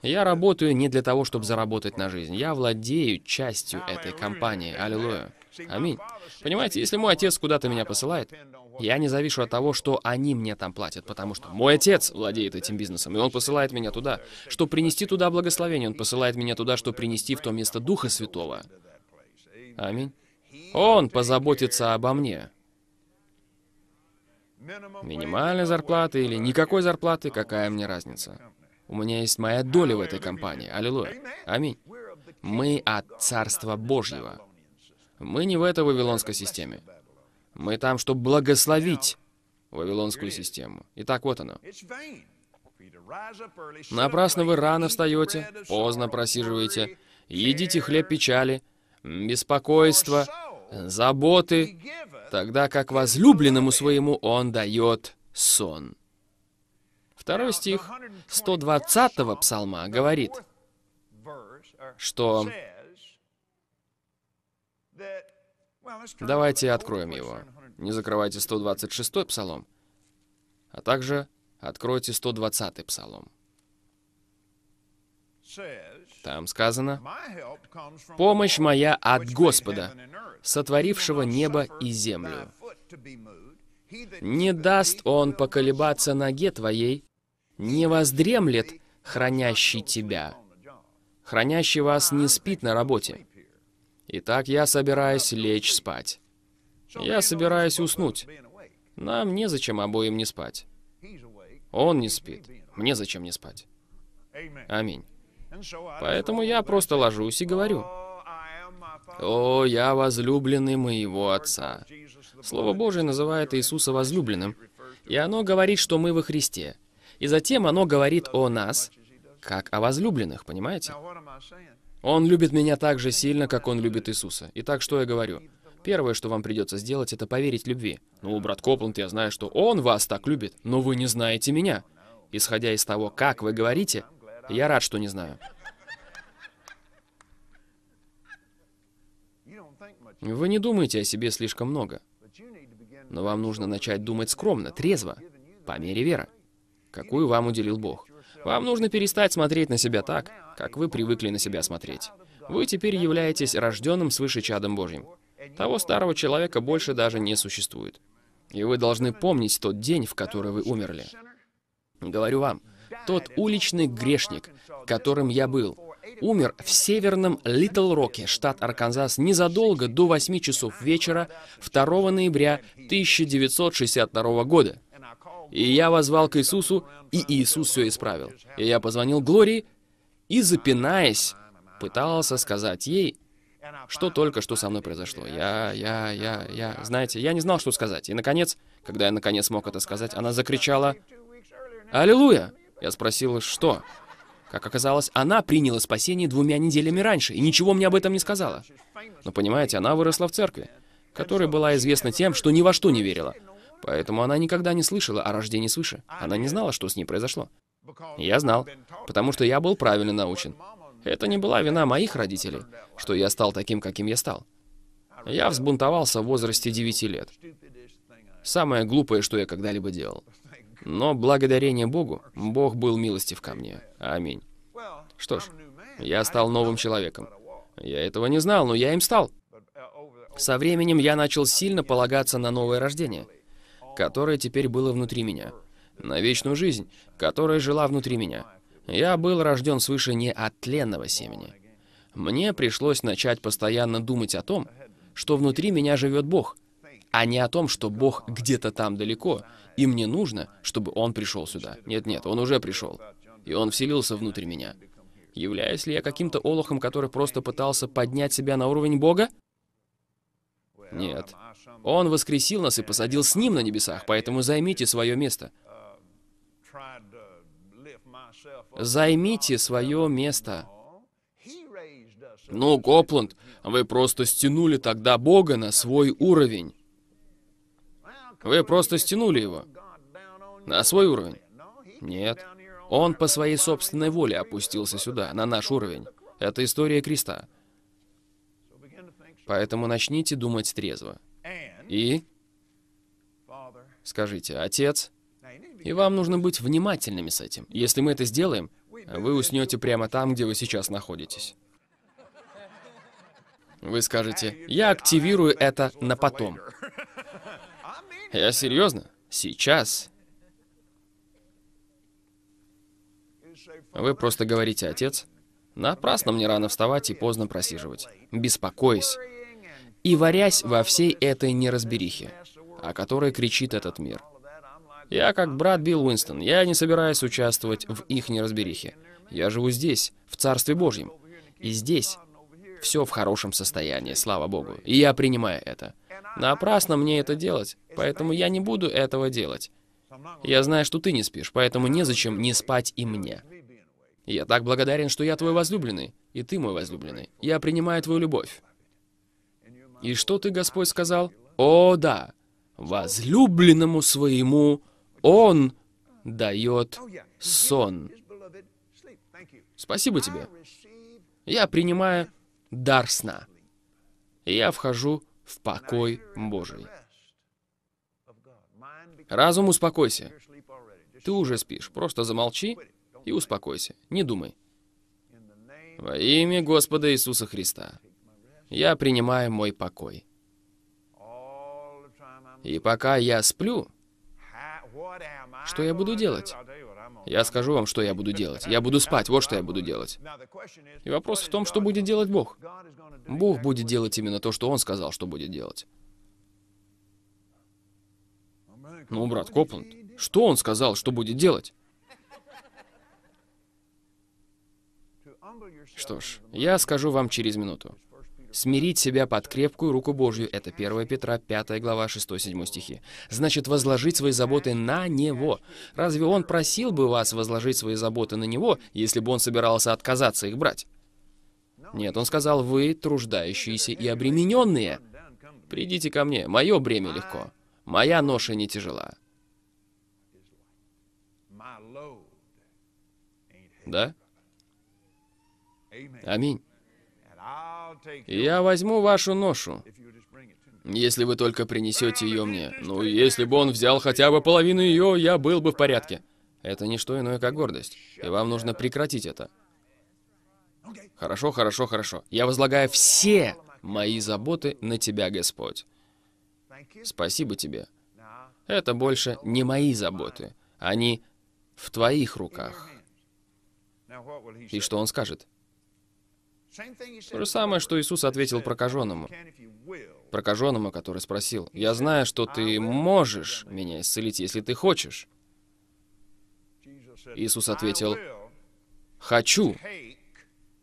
Я работаю не для того, чтобы заработать на жизнь. Я владею частью этой компании. Аллилуйя. Аминь. Понимаете, если мой отец куда-то меня посылает, я не завишу от того, что они мне там платят, потому что мой отец владеет этим бизнесом, и он посылает меня туда, что принести туда благословение, он посылает меня туда, что принести в то место Духа Святого. Аминь. Он позаботится обо мне минимальной зарплаты или никакой зарплаты, какая мне разница. У меня есть моя доля в этой компании. Аллилуйя. Аминь. Мы от Царства Божьего. Мы не в этой вавилонской системе. Мы там, чтобы благословить вавилонскую систему. Итак, вот оно. Напрасно вы рано встаете, поздно просиживаете, едите хлеб печали, беспокойства, заботы, тогда как возлюбленному своему он дает сон. Второй стих 120-го псалма говорит, что... Давайте откроем его. Не закрывайте 126-й псалом, а также откройте 120-й псалом. Там сказано, «Помощь моя от Господа, сотворившего небо и землю. Не даст Он поколебаться ноге твоей, не воздремлет хранящий тебя. Хранящий вас не спит на работе. Итак, я собираюсь лечь спать. Я собираюсь уснуть. Нам незачем обоим не спать. Он не спит. Мне зачем не спать? Аминь. Поэтому я просто ложусь и говорю, «О, я возлюбленный моего Отца». Слово Божие называет Иисуса возлюбленным, и оно говорит, что мы во Христе. И затем оно говорит о нас, как о возлюбленных, понимаете? Он любит меня так же сильно, как он любит Иисуса. Итак, что я говорю? Первое, что вам придется сделать, это поверить любви. Ну, брат Копланд, я знаю, что он вас так любит, но вы не знаете меня. Исходя из того, как вы говорите, я рад, что не знаю. Вы не думаете о себе слишком много. Но вам нужно начать думать скромно, трезво, по мере веры, какую вам уделил Бог. Вам нужно перестать смотреть на себя так, как вы привыкли на себя смотреть. Вы теперь являетесь рожденным свыше чадом Божьим. Того старого человека больше даже не существует. И вы должны помнить тот день, в который вы умерли. Говорю вам, тот уличный грешник, которым я был, умер в северном Литл Роке, штат Арканзас, незадолго до 8 часов вечера 2 ноября 1962 года. И я возвал к Иисусу, и Иисус все исправил. И я позвонил Глории и, запинаясь, пытался сказать ей, что только что со мной произошло. Я, я, я, я... Знаете, я не знал, что сказать. И, наконец, когда я, наконец, смог это сказать, она закричала «Аллилуйя!» Я спросила, что? Как оказалось, она приняла спасение двумя неделями раньше и ничего мне об этом не сказала. Но понимаете, она выросла в церкви, которая была известна тем, что ни во что не верила. Поэтому она никогда не слышала о рождении свыше. Она не знала, что с ней произошло. Я знал, потому что я был правильно научен. Это не была вина моих родителей, что я стал таким, каким я стал. Я взбунтовался в возрасте 9 лет. Самое глупое, что я когда-либо делал. Но благодарение Богу, Бог был милостив ко мне. Аминь. Что ж, я стал новым человеком. Я этого не знал, но я им стал. Со временем я начал сильно полагаться на новое рождение, которое теперь было внутри меня, на вечную жизнь, которая жила внутри меня. Я был рожден свыше не от тленного семени. Мне пришлось начать постоянно думать о том, что внутри меня живет Бог, а не о том, что Бог где-то там далеко, и мне нужно, чтобы он пришел сюда. Нет-нет, он уже пришел. И он вселился внутрь меня. Являюсь ли я каким-то олухом, который просто пытался поднять себя на уровень Бога? Нет. Он воскресил нас и посадил с ним на небесах, поэтому займите свое место. Займите свое место. Ну, Копланд, вы просто стянули тогда Бога на свой уровень. Вы просто стянули его. На свой уровень? Нет. Он по своей собственной воле опустился сюда, на наш уровень. Это история креста. Поэтому начните думать трезво. И скажите, «Отец». И вам нужно быть внимательными с этим. Если мы это сделаем, вы уснете прямо там, где вы сейчас находитесь. Вы скажете, «Я активирую это на потом». Я серьезно. Сейчас. Вы просто говорите, отец. Напрасно мне рано вставать и поздно просиживать. Беспокоясь. И варясь во всей этой неразберихе, о которой кричит этот мир. Я как брат Билл Уинстон, я не собираюсь участвовать в их неразберихе. Я живу здесь, в Царстве Божьем. И здесь все в хорошем состоянии, слава Богу. И я принимаю это. Напрасно мне это делать, поэтому я не буду этого делать. Я знаю, что ты не спишь, поэтому незачем не спать и мне. Я так благодарен, что я твой возлюбленный, и ты мой возлюбленный. Я принимаю твою любовь. И что ты, Господь, сказал? О, да, возлюбленному своему он дает сон. Спасибо тебе. Я принимаю дар сна. Я вхожу в покой Божий. Разум, успокойся. Ты уже спишь, просто замолчи и успокойся, не думай. Во имя Господа Иисуса Христа, я принимаю мой покой. И пока я сплю, что я буду делать? Я скажу вам, что я буду делать. Я буду спать, вот что я буду делать. И вопрос в том, что будет делать Бог. Бог будет делать именно то, что Он сказал, что будет делать. Ну, брат Копланд, что Он сказал, что будет делать? Что ж, я скажу вам через минуту. Смирить себя под крепкую руку Божью — это 1 Петра 5 глава 6-7 стихи. Значит, возложить свои заботы на Него. Разве Он просил бы вас возложить свои заботы на Него, если бы Он собирался отказаться их брать? Нет, Он сказал, вы труждающиеся и обремененные. Придите ко мне, мое бремя легко, моя ноша не тяжела. Да? Аминь. Я возьму вашу ношу, если вы только принесете ее мне. Ну, если бы он взял хотя бы половину ее, я был бы в порядке. Это не что иное, как гордость. И вам нужно прекратить это. Хорошо, хорошо, хорошо. Я возлагаю все мои заботы на Тебя, Господь. Спасибо Тебе. Это больше не мои заботы. Они в Твоих руках. И что он скажет? То же самое, что Иисус ответил прокаженному. Прокаженному, который спросил, «Я знаю, что ты можешь меня исцелить, если ты хочешь». Иисус ответил, «Хочу,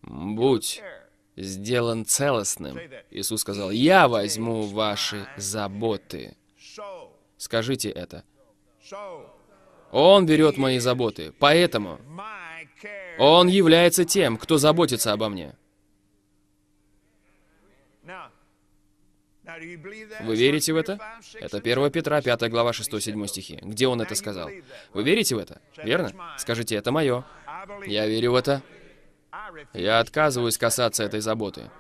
будь сделан целостным». Иисус сказал, «Я возьму ваши заботы». Скажите это. Он берет мои заботы, поэтому он является тем, кто заботится обо мне. Вы верите в это? Это 1 Петра, 5 глава, 6-7 стихи. Где он это сказал? Вы верите в это? Верно? Скажите, это мое. Я верю в это. Я отказываюсь касаться этой заботы.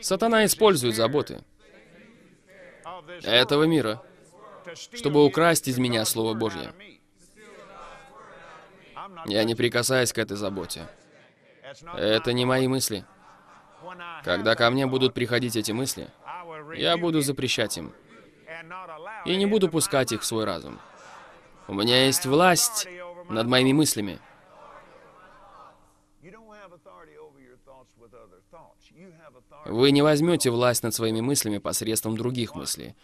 Сатана использует заботы этого мира, чтобы украсть из меня Слово Божье. Я не прикасаюсь к этой заботе. Это не мои мысли. Когда ко мне будут приходить эти мысли, я буду запрещать им. И не буду пускать их в свой разум. У меня есть власть над моими мыслями. Вы не возьмете власть над своими мыслями посредством других мыслей.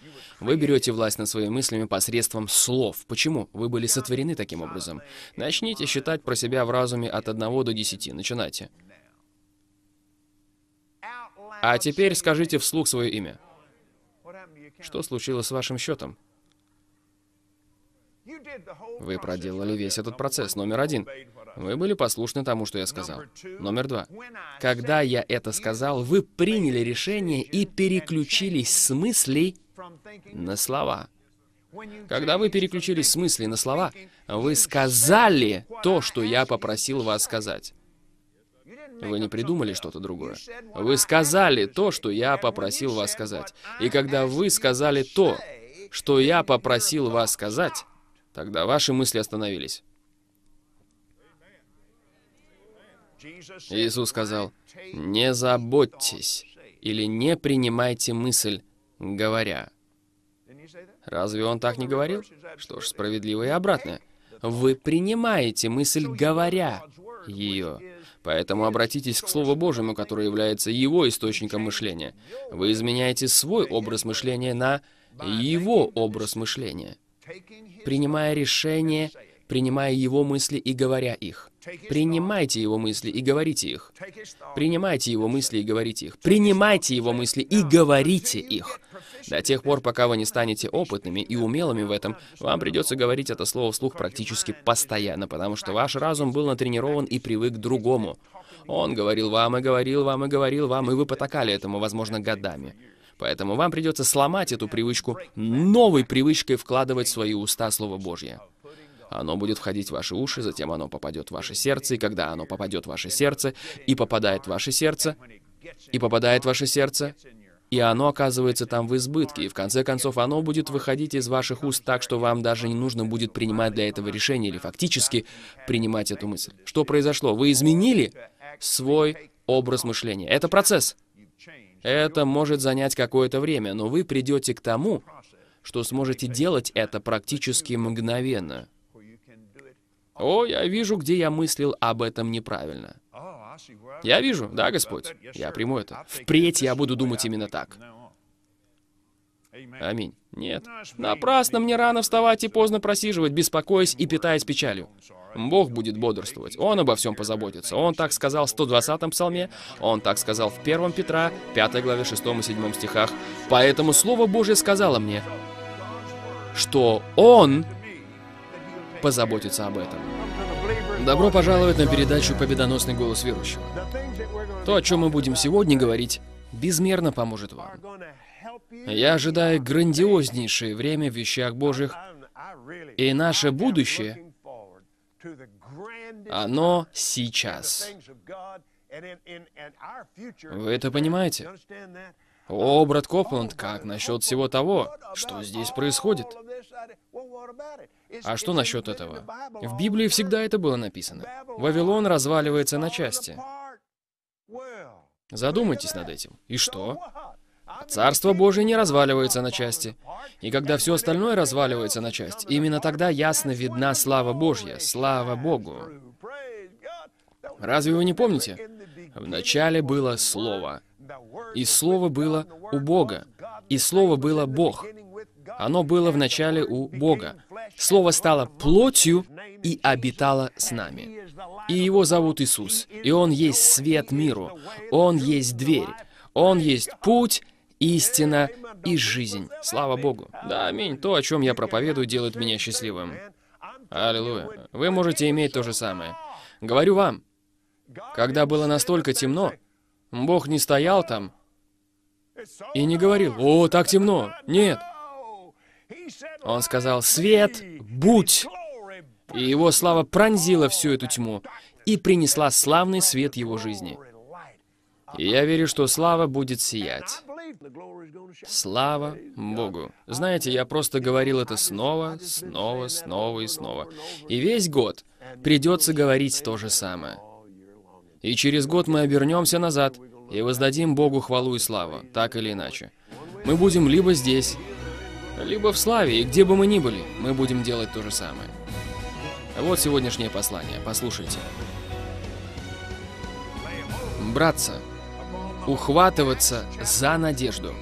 Вы берете власть над своими мыслями посредством слов. Почему? Вы были сотворены таким образом. Начните считать про себя в разуме от 1 до 10. Начинайте. А теперь скажите вслух свое имя. Что случилось с вашим счетом? Вы проделали весь этот процесс. Номер один. Вы были послушны тому, что я сказал. Номер два. Когда я это сказал, вы приняли решение и переключились с мыслей на слова. Когда вы переключились с мыслей на слова, вы сказали то, что я попросил вас сказать. Вы не придумали что-то другое. Вы сказали то, что я попросил вас сказать. И когда вы сказали то, что я попросил вас сказать, тогда ваши мысли остановились. Иисус сказал, «Не заботьтесь или не принимайте мысль, говоря». Разве он так не говорил? Что ж, справедливо и обратное. Вы принимаете мысль, говоря ее. Поэтому обратитесь к Слову Божьему, которое является его источником мышления. Вы изменяете свой образ мышления на его образ мышления, принимая решение принимая его мысли и говоря их. Принимайте его мысли и говорите их. Принимайте его мысли и говорите их. Принимайте его мысли и говорите их. До тех пор, пока вы не станете опытными и умелыми в этом, вам придется говорить это слово вслух практически постоянно, потому что ваш разум был натренирован и привык к другому. Он говорил вам и говорил вам и говорил вам, и вы потакали этому, возможно, годами. Поэтому вам придется сломать эту привычку, новой привычкой вкладывать в свои уста Слово Божье. Оно будет входить в ваши уши, затем оно попадет в ваше сердце, и когда оно попадет в ваше сердце, и попадает в ваше сердце, и попадает в ваше сердце, и оно оказывается там в избытке, и в конце концов оно будет выходить из ваших уст так, что вам даже не нужно будет принимать для этого решение или фактически принимать эту мысль. Что произошло? Вы изменили свой образ мышления. Это процесс. Это может занять какое-то время, но вы придете к тому, что сможете делать это практически мгновенно. О, я вижу, где я мыслил об этом неправильно. Я вижу, да, Господь? Я приму это. Впредь я буду думать именно так. Аминь. Нет. Напрасно мне рано вставать и поздно просиживать, беспокоясь и питаясь печалью. Бог будет бодрствовать. Он обо всем позаботится. Он так сказал в 120-м псалме, он так сказал в 1 Петра, 5 главе 6 и 7 стихах. Поэтому Слово Божье сказало мне, что Он позаботиться об этом. Добро пожаловать на передачу «Победоносный голос верующего». То, о чем мы будем сегодня говорить, безмерно поможет вам. Я ожидаю грандиознейшее время в вещах Божьих, и наше будущее, оно сейчас. Вы это понимаете? О, брат Копланд, как насчет всего того, что здесь происходит? А что насчет этого? В Библии всегда это было написано. Вавилон разваливается на части. Задумайтесь над этим. И что? Царство Божие не разваливается на части. И когда все остальное разваливается на части, именно тогда ясно видна слава Божья, слава Богу. Разве вы не помните? В начале было Слово, и Слово было у Бога. И Слово было Бог. Оно было в начале у Бога. Слово стало плотью и обитало с нами. И его зовут Иисус. И он есть свет миру. Он есть дверь. Он есть путь, истина и жизнь. Слава Богу. Да, аминь. То, о чем я проповедую, делает меня счастливым. Аллилуйя. Вы можете иметь то же самое. Говорю вам, когда было настолько темно, Бог не стоял там и не говорил, «О, так темно!» Нет. Он сказал, «Свет, будь!» И его слава пронзила всю эту тьму и принесла славный свет его жизни. И я верю, что слава будет сиять. Слава Богу. Знаете, я просто говорил это снова, снова, снова и снова. И весь год придется говорить то же самое. И через год мы обернемся назад и воздадим Богу хвалу и славу, так или иначе. Мы будем либо здесь, либо в славе, и где бы мы ни были, мы будем делать то же самое. Вот сегодняшнее послание, послушайте. Братца, ухватываться за надежду.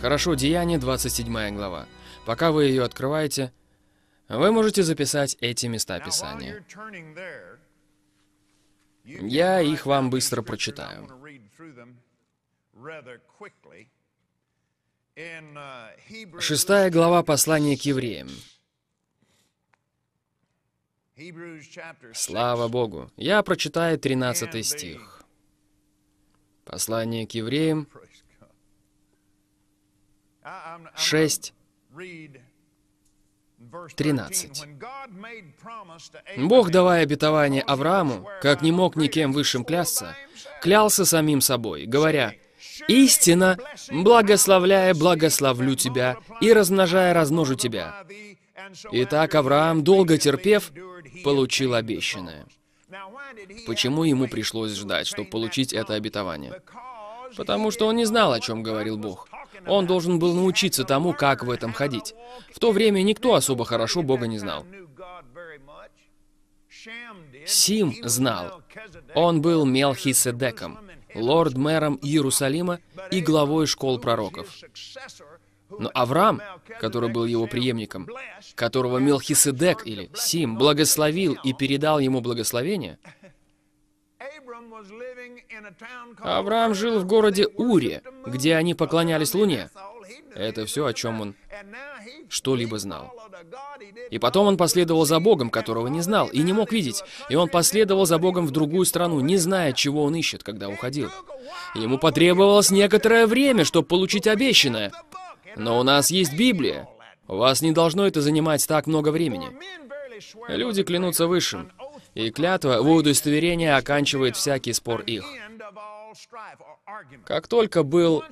Хорошо, Деяние, 27 глава. Пока вы ее открываете, вы можете записать эти места Писания. Я их вам быстро прочитаю. Шестая глава послания к евреям. Слава Богу! Я прочитаю 13 стих. Послание к евреям 6, 13. Бог, давая обетование Аврааму, как не мог никем высшим клясться, клялся самим собой, говоря, «Истина, благословляя, благословлю тебя, и размножая, размножу тебя». Итак, Авраам, долго терпев, получил обещанное. Почему ему пришлось ждать, чтобы получить это обетование? Потому что он не знал, о чем говорил Бог. Он должен был научиться тому, как в этом ходить. В то время никто особо хорошо Бога не знал. Сим знал. Он был Мелхиседеком, лорд-мэром Иерусалима и главой школ пророков. Но Авраам, который был его преемником, которого Мелхиседек или Сим благословил и передал ему благословение, Авраам жил в городе Уре, где они поклонялись Луне. Это все, о чем он что-либо знал. И потом он последовал за Богом, которого не знал и не мог видеть. И он последовал за Богом в другую страну, не зная, чего он ищет, когда уходил. Ему потребовалось некоторое время, чтобы получить обещанное. Но у нас есть Библия. Вас не должно это занимать так много времени. Люди клянутся высшим. И клятва, удостоверение оканчивает всякий спор их. Как только был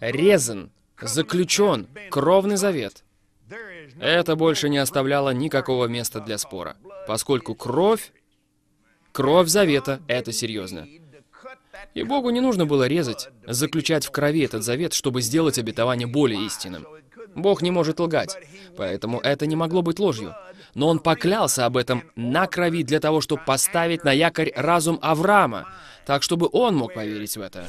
резан, заключен кровный завет, это больше не оставляло никакого места для спора, поскольку кровь, кровь завета — это серьезно. И Богу не нужно было резать, заключать в крови этот завет, чтобы сделать обетование более истинным. Бог не может лгать, поэтому это не могло быть ложью. Но он поклялся об этом на крови для того, чтобы поставить на якорь разум Авраама, так чтобы он мог поверить в это.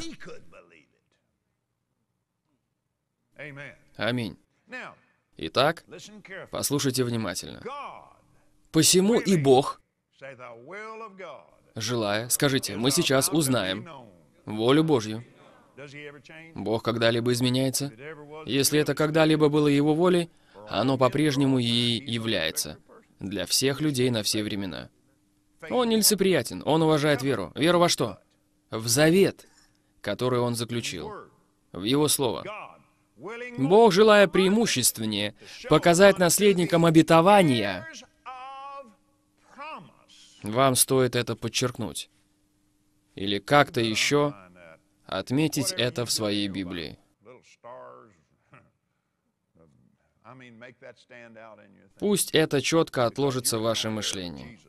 Аминь. Итак, послушайте внимательно. «Посему и Бог, желая, скажите, мы сейчас узнаем волю Божью». Бог когда-либо изменяется? Если это когда-либо было Его волей, оно по-прежнему и является для всех людей на все времена. Он нелицеприятен, он уважает веру. Веру во что? В завет, который он заключил. В его слово. Бог, желая преимущественнее показать наследникам обетования, вам стоит это подчеркнуть. Или как-то еще отметить это в своей Библии. Пусть это четко отложится в вашем мышлении,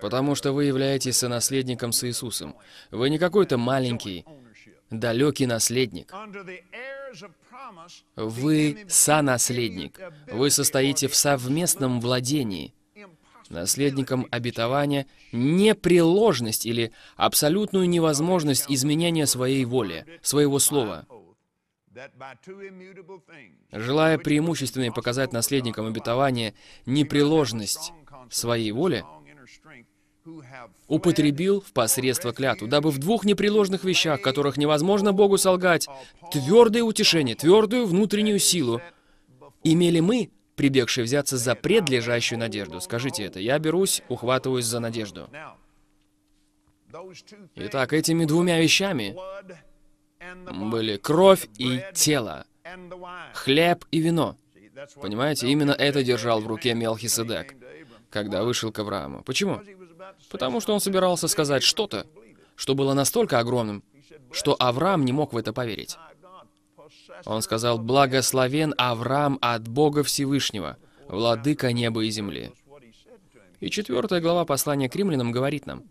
Потому что вы являетесь сонаследником с Иисусом. Вы не какой-то маленький, далекий наследник. Вы сонаследник. Вы состоите в совместном владении. Наследником обетования непреложность или абсолютную невозможность изменения своей воли, своего слова. Желая преимущественно показать наследникам обетования непреложность своей воли, употребил в посредство клятву, дабы в двух непреложных вещах, которых невозможно Богу солгать, твердое утешение, твердую внутреннюю силу, имели мы, прибегшие взяться за предлежащую надежду. Скажите это, я берусь, ухватываюсь за надежду. Итак, этими двумя вещами были кровь и тело, хлеб и вино. Понимаете, именно это держал в руке Мелхиседек, когда вышел к Аврааму. Почему? Потому что он собирался сказать что-то, что было настолько огромным, что Авраам не мог в это поверить. Он сказал, «Благословен Авраам от Бога Всевышнего, владыка неба и земли». И четвертая глава послания к римлянам говорит нам,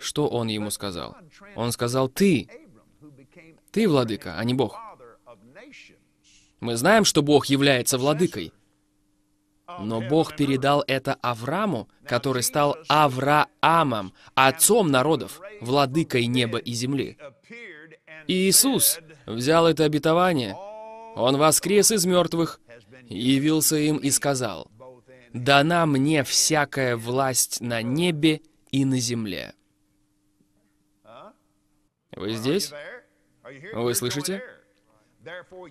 что он ему сказал. Он сказал, «Ты, ты владыка, а не Бог. Мы знаем, что Бог является владыкой. Но Бог передал это Аврааму, который стал Авраамом, отцом народов, владыкой неба и земли. И Иисус взял это обетование. Он воскрес из мертвых, явился им и сказал, «Дана мне всякая власть на небе и на земле». Вы здесь? Вы слышите?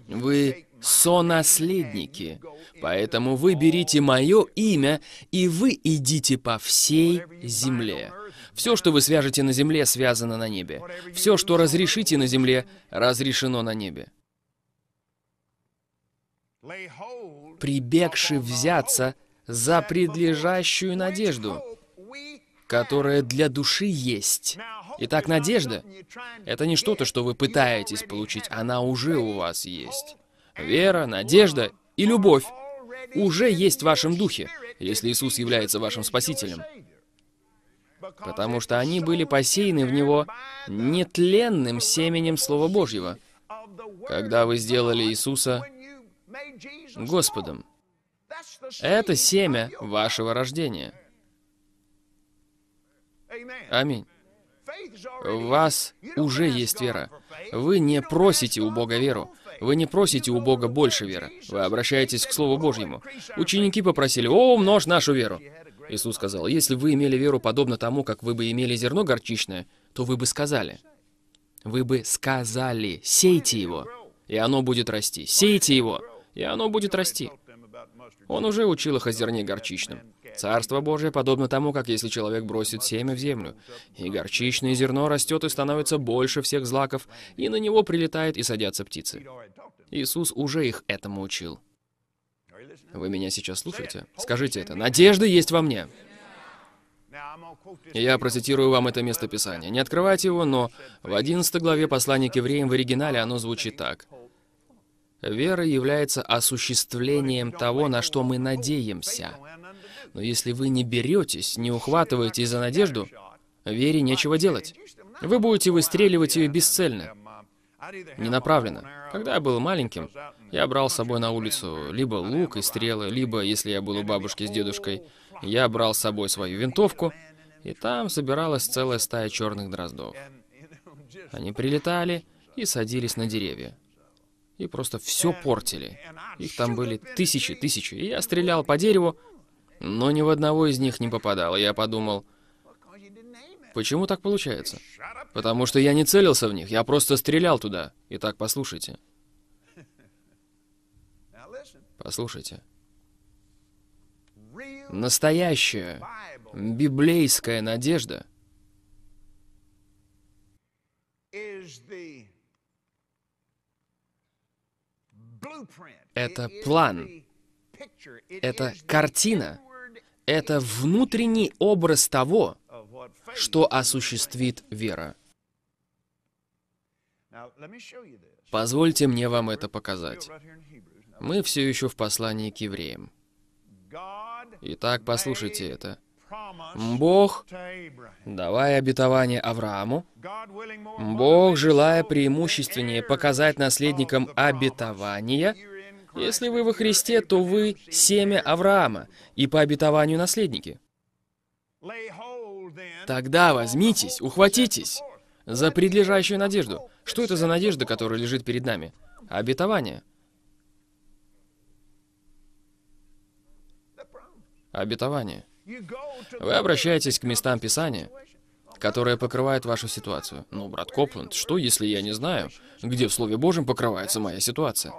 Вы сонаследники, поэтому вы берите мое имя, и вы идите по всей земле. Все, что вы свяжете на земле, связано на небе. Все, что разрешите на земле, разрешено на небе. Прибегши взяться за предлежащую надежду, которая для души есть. Итак, надежда — это не что-то, что вы пытаетесь получить, она уже у вас есть. Вера, надежда и любовь уже есть в вашем духе, если Иисус является вашим Спасителем. Потому что они были посеяны в Него нетленным семенем Слова Божьего. Когда вы сделали Иисуса Господом, это семя вашего рождения. Аминь. У вас уже есть вера. Вы не просите у Бога веру. Вы не просите у Бога больше веры. Вы обращаетесь к Слову Божьему. Ученики попросили, «О, умножь нашу веру!» Иисус сказал, «Если вы имели веру подобно тому, как вы бы имели зерно горчичное, то вы бы сказали». Вы бы сказали, «Сейте его, и оно будет расти». Сейте его, и оно будет расти. Он уже учил их о зерне горчичном. Царство Божье подобно тому, как если человек бросит семя в землю, и горчичное зерно растет и становится больше всех злаков, и на него прилетают и садятся птицы. Иисус уже их этому учил. Вы меня сейчас слушаете? Скажите это. Надежда есть во мне. Я процитирую вам это место Писания. Не открывайте его, но в 11 главе послания к евреям в оригинале оно звучит так. «Вера является осуществлением того, на что мы надеемся». Но если вы не беретесь, не ухватываете за надежду, вере нечего делать. Вы будете выстреливать ее бесцельно, ненаправленно. Когда я был маленьким, я брал с собой на улицу либо лук и стрелы, либо, если я был у бабушки с дедушкой, я брал с собой свою винтовку, и там собиралась целая стая черных дроздов. Они прилетали и садились на деревья. И просто все портили. Их там были тысячи, тысячи. И я стрелял по дереву, но ни в одного из них не попадал, я подумал, почему так получается? Потому что я не целился в них, я просто стрелял туда. Итак, послушайте. Послушайте. Настоящая библейская надежда — это план, это картина, это внутренний образ того, что осуществит вера. Позвольте мне вам это показать. Мы все еще в послании к евреям. Итак, послушайте это. Бог, давая обетование Аврааму, Бог, желая преимущественнее показать наследникам обетования, если вы во Христе, то вы семя Авраама и по обетованию наследники. Тогда возьмитесь, ухватитесь за предлежащую надежду. Что это за надежда, которая лежит перед нами? Обетование. Обетование. Вы обращаетесь к местам Писания, которые покрывают вашу ситуацию. Ну, брат Копленд, что, если я не знаю, где в Слове Божьем покрывается моя ситуация?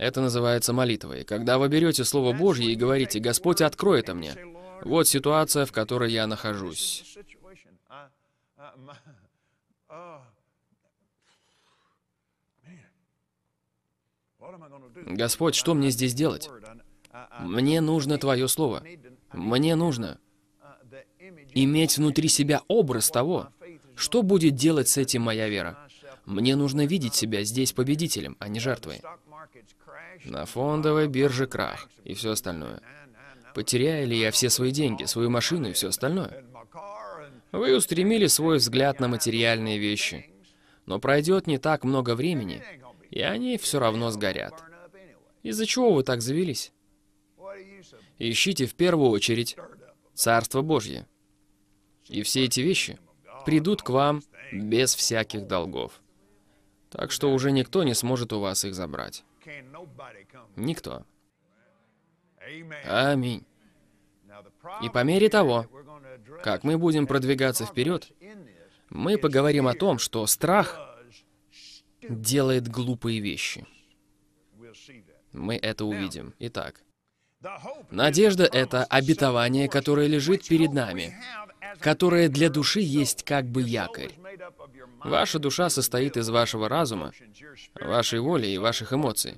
Это называется молитвой. Когда вы берете Слово Божье и говорите, «Господь, открой это мне». Вот ситуация, в которой я нахожусь. Господь, что мне здесь делать? Мне нужно Твое Слово. Мне нужно иметь внутри себя образ того, что будет делать с этим моя вера. Мне нужно видеть себя здесь победителем, а не жертвой. На фондовой бирже крах и все остальное. Потеряю ли я все свои деньги, свою машину и все остальное? Вы устремили свой взгляд на материальные вещи. Но пройдет не так много времени, и они все равно сгорят. Из-за чего вы так завелись? Ищите в первую очередь Царство Божье. И все эти вещи придут к вам без всяких долгов. Так что уже никто не сможет у вас их забрать. Никто. Аминь. И по мере того, как мы будем продвигаться вперед, мы поговорим о том, что страх делает глупые вещи. Мы это увидим. Итак, надежда — это обетование, которое лежит перед нами, которое для души есть как бы якорь. Ваша душа состоит из вашего разума, вашей воли и ваших эмоций.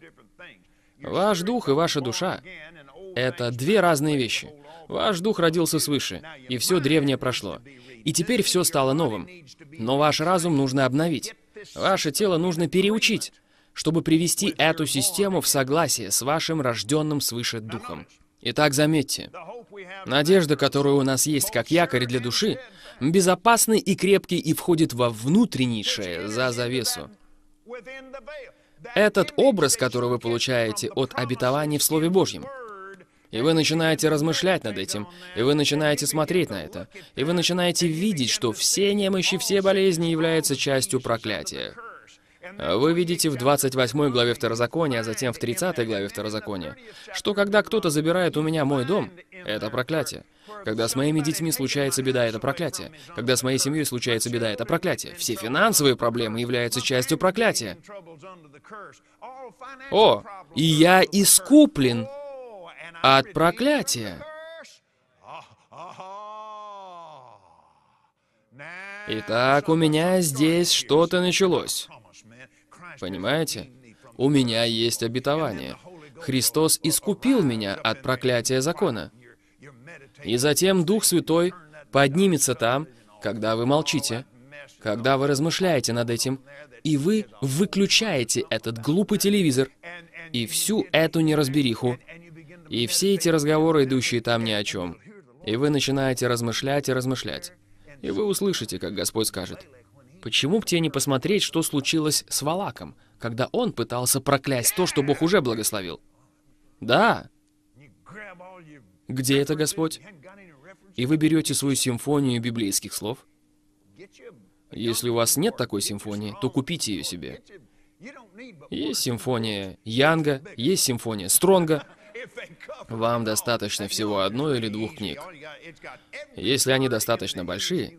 Ваш дух и ваша душа — это две разные вещи. Ваш дух родился свыше, и все древнее прошло. И теперь все стало новым. Но ваш разум нужно обновить. Ваше тело нужно переучить, чтобы привести эту систему в согласие с вашим рожденным свыше духом. Итак, заметьте, надежда, которая у нас есть как якорь для души, безопасный и крепкий и входит во внутреннейшее, за завесу. Этот образ, который вы получаете от обетования в Слове Божьем, и вы начинаете размышлять над этим, и вы начинаете смотреть на это, и вы начинаете видеть, что все немощи, все болезни являются частью проклятия. Вы видите в 28 главе Второзакония, а затем в 30 главе Второзакония, что когда кто-то забирает у меня мой дом, это проклятие. Когда с моими детьми случается беда, это проклятие. Когда с моей семьей случается беда, это проклятие. Все финансовые проблемы являются частью проклятия. О, и я искуплен от проклятия. Итак, у меня здесь что-то началось. Понимаете? У меня есть обетование. Христос искупил меня от проклятия закона. И затем Дух Святой поднимется там, когда вы молчите, когда вы размышляете над этим, и вы выключаете этот глупый телевизор и всю эту неразбериху, и все эти разговоры, идущие там ни о чем. И вы начинаете размышлять и размышлять. И вы услышите, как Господь скажет, Почему бы тебе не посмотреть, что случилось с Валаком, когда он пытался проклясть то, что Бог уже благословил? Да. Где это Господь? И вы берете свою симфонию библейских слов? Если у вас нет такой симфонии, то купите ее себе. Есть симфония Янга, есть симфония Стронга. Вам достаточно всего одной или двух книг. Если они достаточно большие,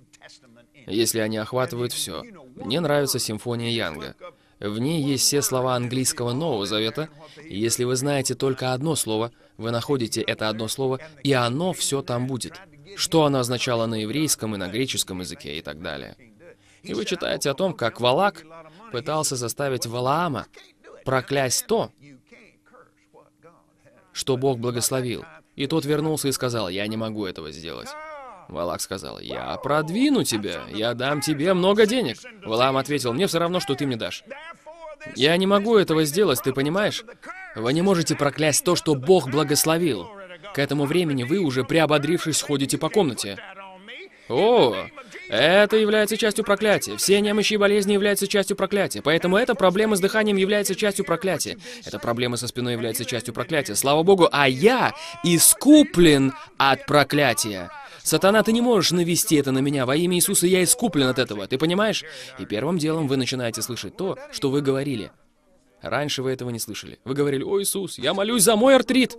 если они охватывают все. Мне нравится симфония Янга. В ней есть все слова английского Нового Завета. И если вы знаете только одно слово, вы находите это одно слово, и оно все там будет. Что оно означало на еврейском и на греческом языке и так далее. И вы читаете о том, как Валак пытался заставить Валаама проклясть то, что Бог благословил. И тот вернулся и сказал, «Я не могу этого сделать». Валак сказал, я продвину тебя, я дам тебе много денег. Валам ответил, мне все равно, что ты мне дашь. Я не могу этого сделать, ты понимаешь? Вы не можете проклясть то, что Бог благословил. К этому времени вы уже, приободрившись, ходите по комнате. О, это является частью проклятия. Все немощи и болезни являются частью проклятия. Поэтому эта проблема с дыханием является частью проклятия. Эта проблема со спиной является частью проклятия. Слава Богу, а я искуплен от проклятия. Сатана, ты не можешь навести это на меня. Во имя Иисуса я искуплен от этого. Ты понимаешь? И первым делом вы начинаете слышать то, что вы говорили. Раньше вы этого не слышали. Вы говорили, «О, Иисус, я молюсь за мой артрит!»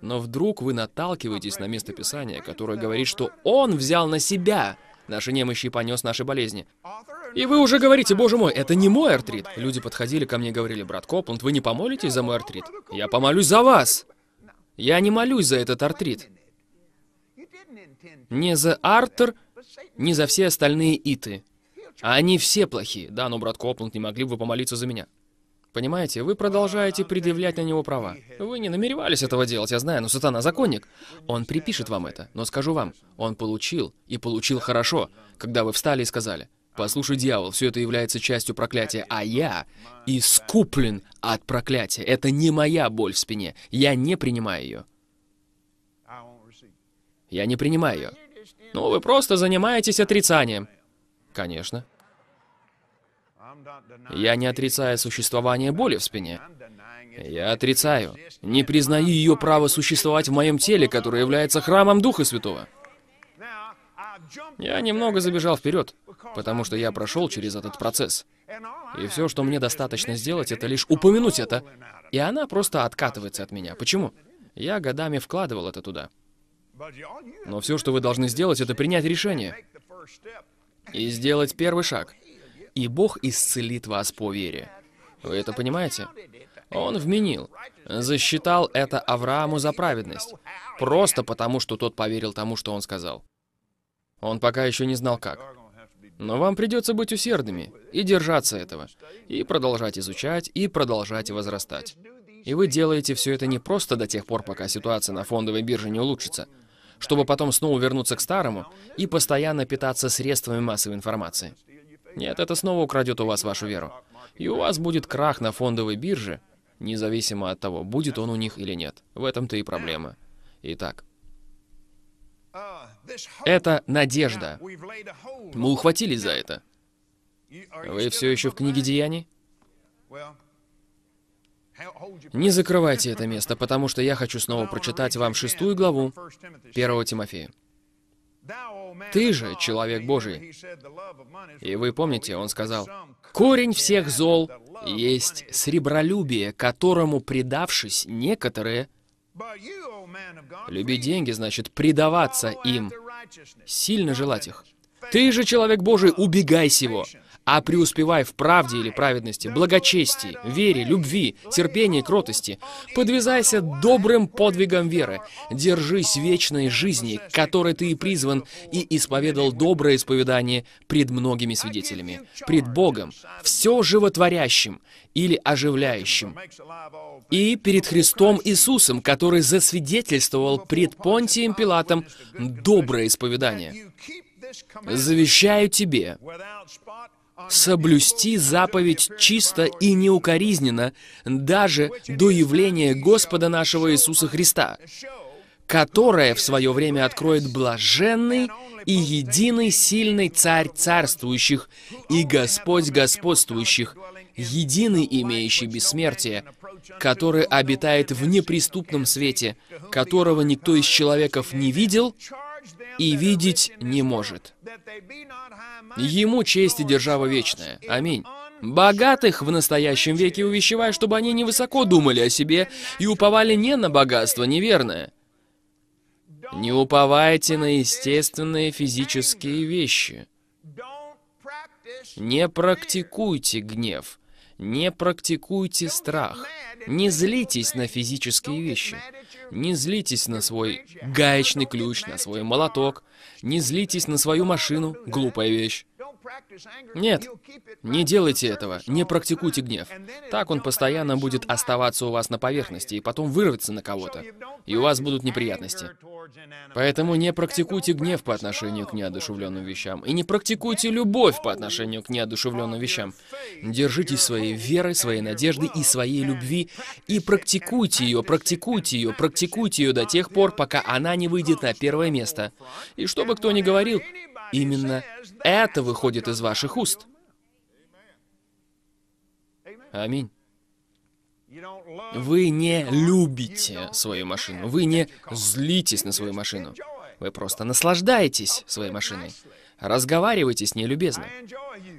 Но вдруг вы наталкиваетесь на место Писания, которое говорит, что Он взял на Себя наши немощи и понес наши болезни. И вы уже говорите, «Боже мой, это не мой артрит!» Люди подходили ко мне и говорили, «Брат Копланд, вы не помолитесь за мой артрит?» «Я помолюсь за вас!» Я не молюсь за этот артрит. Не за Артер, не за все остальные Иты. А они все плохие. Да, но брат Копланд, не могли бы вы помолиться за меня? Понимаете, вы продолжаете предъявлять на него права. Вы не намеревались этого делать, я знаю, но сатана законник. Он припишет вам это, но скажу вам, он получил, и получил хорошо, когда вы встали и сказали, «Послушай, дьявол, все это является частью проклятия, а я искуплен от проклятия. Это не моя боль в спине, я не принимаю ее». Я не принимаю ее. Ну, вы просто занимаетесь отрицанием. Конечно. Я не отрицаю существование боли в спине. Я отрицаю. Не признаю ее право существовать в моем теле, которое является храмом Духа Святого. Я немного забежал вперед, потому что я прошел через этот процесс. И все, что мне достаточно сделать, это лишь упомянуть это. И она просто откатывается от меня. Почему? Я годами вкладывал это туда. Но все, что вы должны сделать, это принять решение и сделать первый шаг. И Бог исцелит вас по вере. Вы это понимаете? Он вменил, засчитал это Аврааму за праведность, просто потому, что тот поверил тому, что он сказал. Он пока еще не знал как. Но вам придется быть усердными и держаться этого, и продолжать изучать, и продолжать возрастать. И вы делаете все это не просто до тех пор, пока ситуация на фондовой бирже не улучшится, чтобы потом снова вернуться к старому и постоянно питаться средствами массовой информации. Нет, это снова украдет у вас вашу веру. И у вас будет крах на фондовой бирже, независимо от того, будет он у них или нет. В этом-то и проблема. Итак, это надежда. Мы ухватились за это. Вы все еще в книге Деяний? Не закрывайте это место, потому что я хочу снова прочитать вам шестую главу 1 Тимофея. «Ты же человек Божий». И вы помните, он сказал, «Корень всех зол есть сребролюбие, которому, предавшись, некоторые...» Любить деньги значит предаваться им, сильно желать их. «Ты же человек Божий, убегай сего, а преуспевай в правде или праведности, благочестии, вере, любви, терпении, кротости. Подвязайся добрым подвигом веры. Держись вечной жизни, которой ты и призван, и исповедал доброе исповедание пред многими свидетелями, пред Богом, все животворящим или оживляющим, и перед Христом Иисусом, который засвидетельствовал пред Понтием Пилатом доброе исповедание. Завещаю тебе соблюсти заповедь чисто и неукоризненно даже до явления Господа нашего Иисуса Христа, которое в свое время откроет блаженный и единый сильный Царь царствующих и Господь господствующих, единый имеющий бессмертие, который обитает в неприступном свете, которого никто из человеков не видел и видеть не может. Ему честь и держава вечная. Аминь. Богатых в настоящем веке увещевая, чтобы они невысоко думали о себе и уповали не на богатство неверное. Не уповайте на естественные физические вещи. Не практикуйте гнев. Не практикуйте страх. Не злитесь на физические вещи. Не злитесь на свой гаечный ключ, на свой молоток. Не злитесь на свою машину, глупая вещь. Нет, не делайте этого, не практикуйте гнев. Так он постоянно будет оставаться у вас на поверхности и потом вырваться на кого-то. И у вас будут неприятности. Поэтому не практикуйте гнев по отношению к неодушевленным вещам. И не практикуйте любовь по отношению к неодушевленным вещам. Держитесь своей веры, своей надежды и своей любви. И практикуйте ее, практикуйте ее, практикуйте ее до тех пор, пока она не выйдет на первое место. И что бы кто ни говорил, Именно это выходит из ваших уст. Аминь. Вы не любите свою машину. Вы не злитесь на свою машину. Вы просто наслаждаетесь своей машиной. Разговаривайте с ней любезно.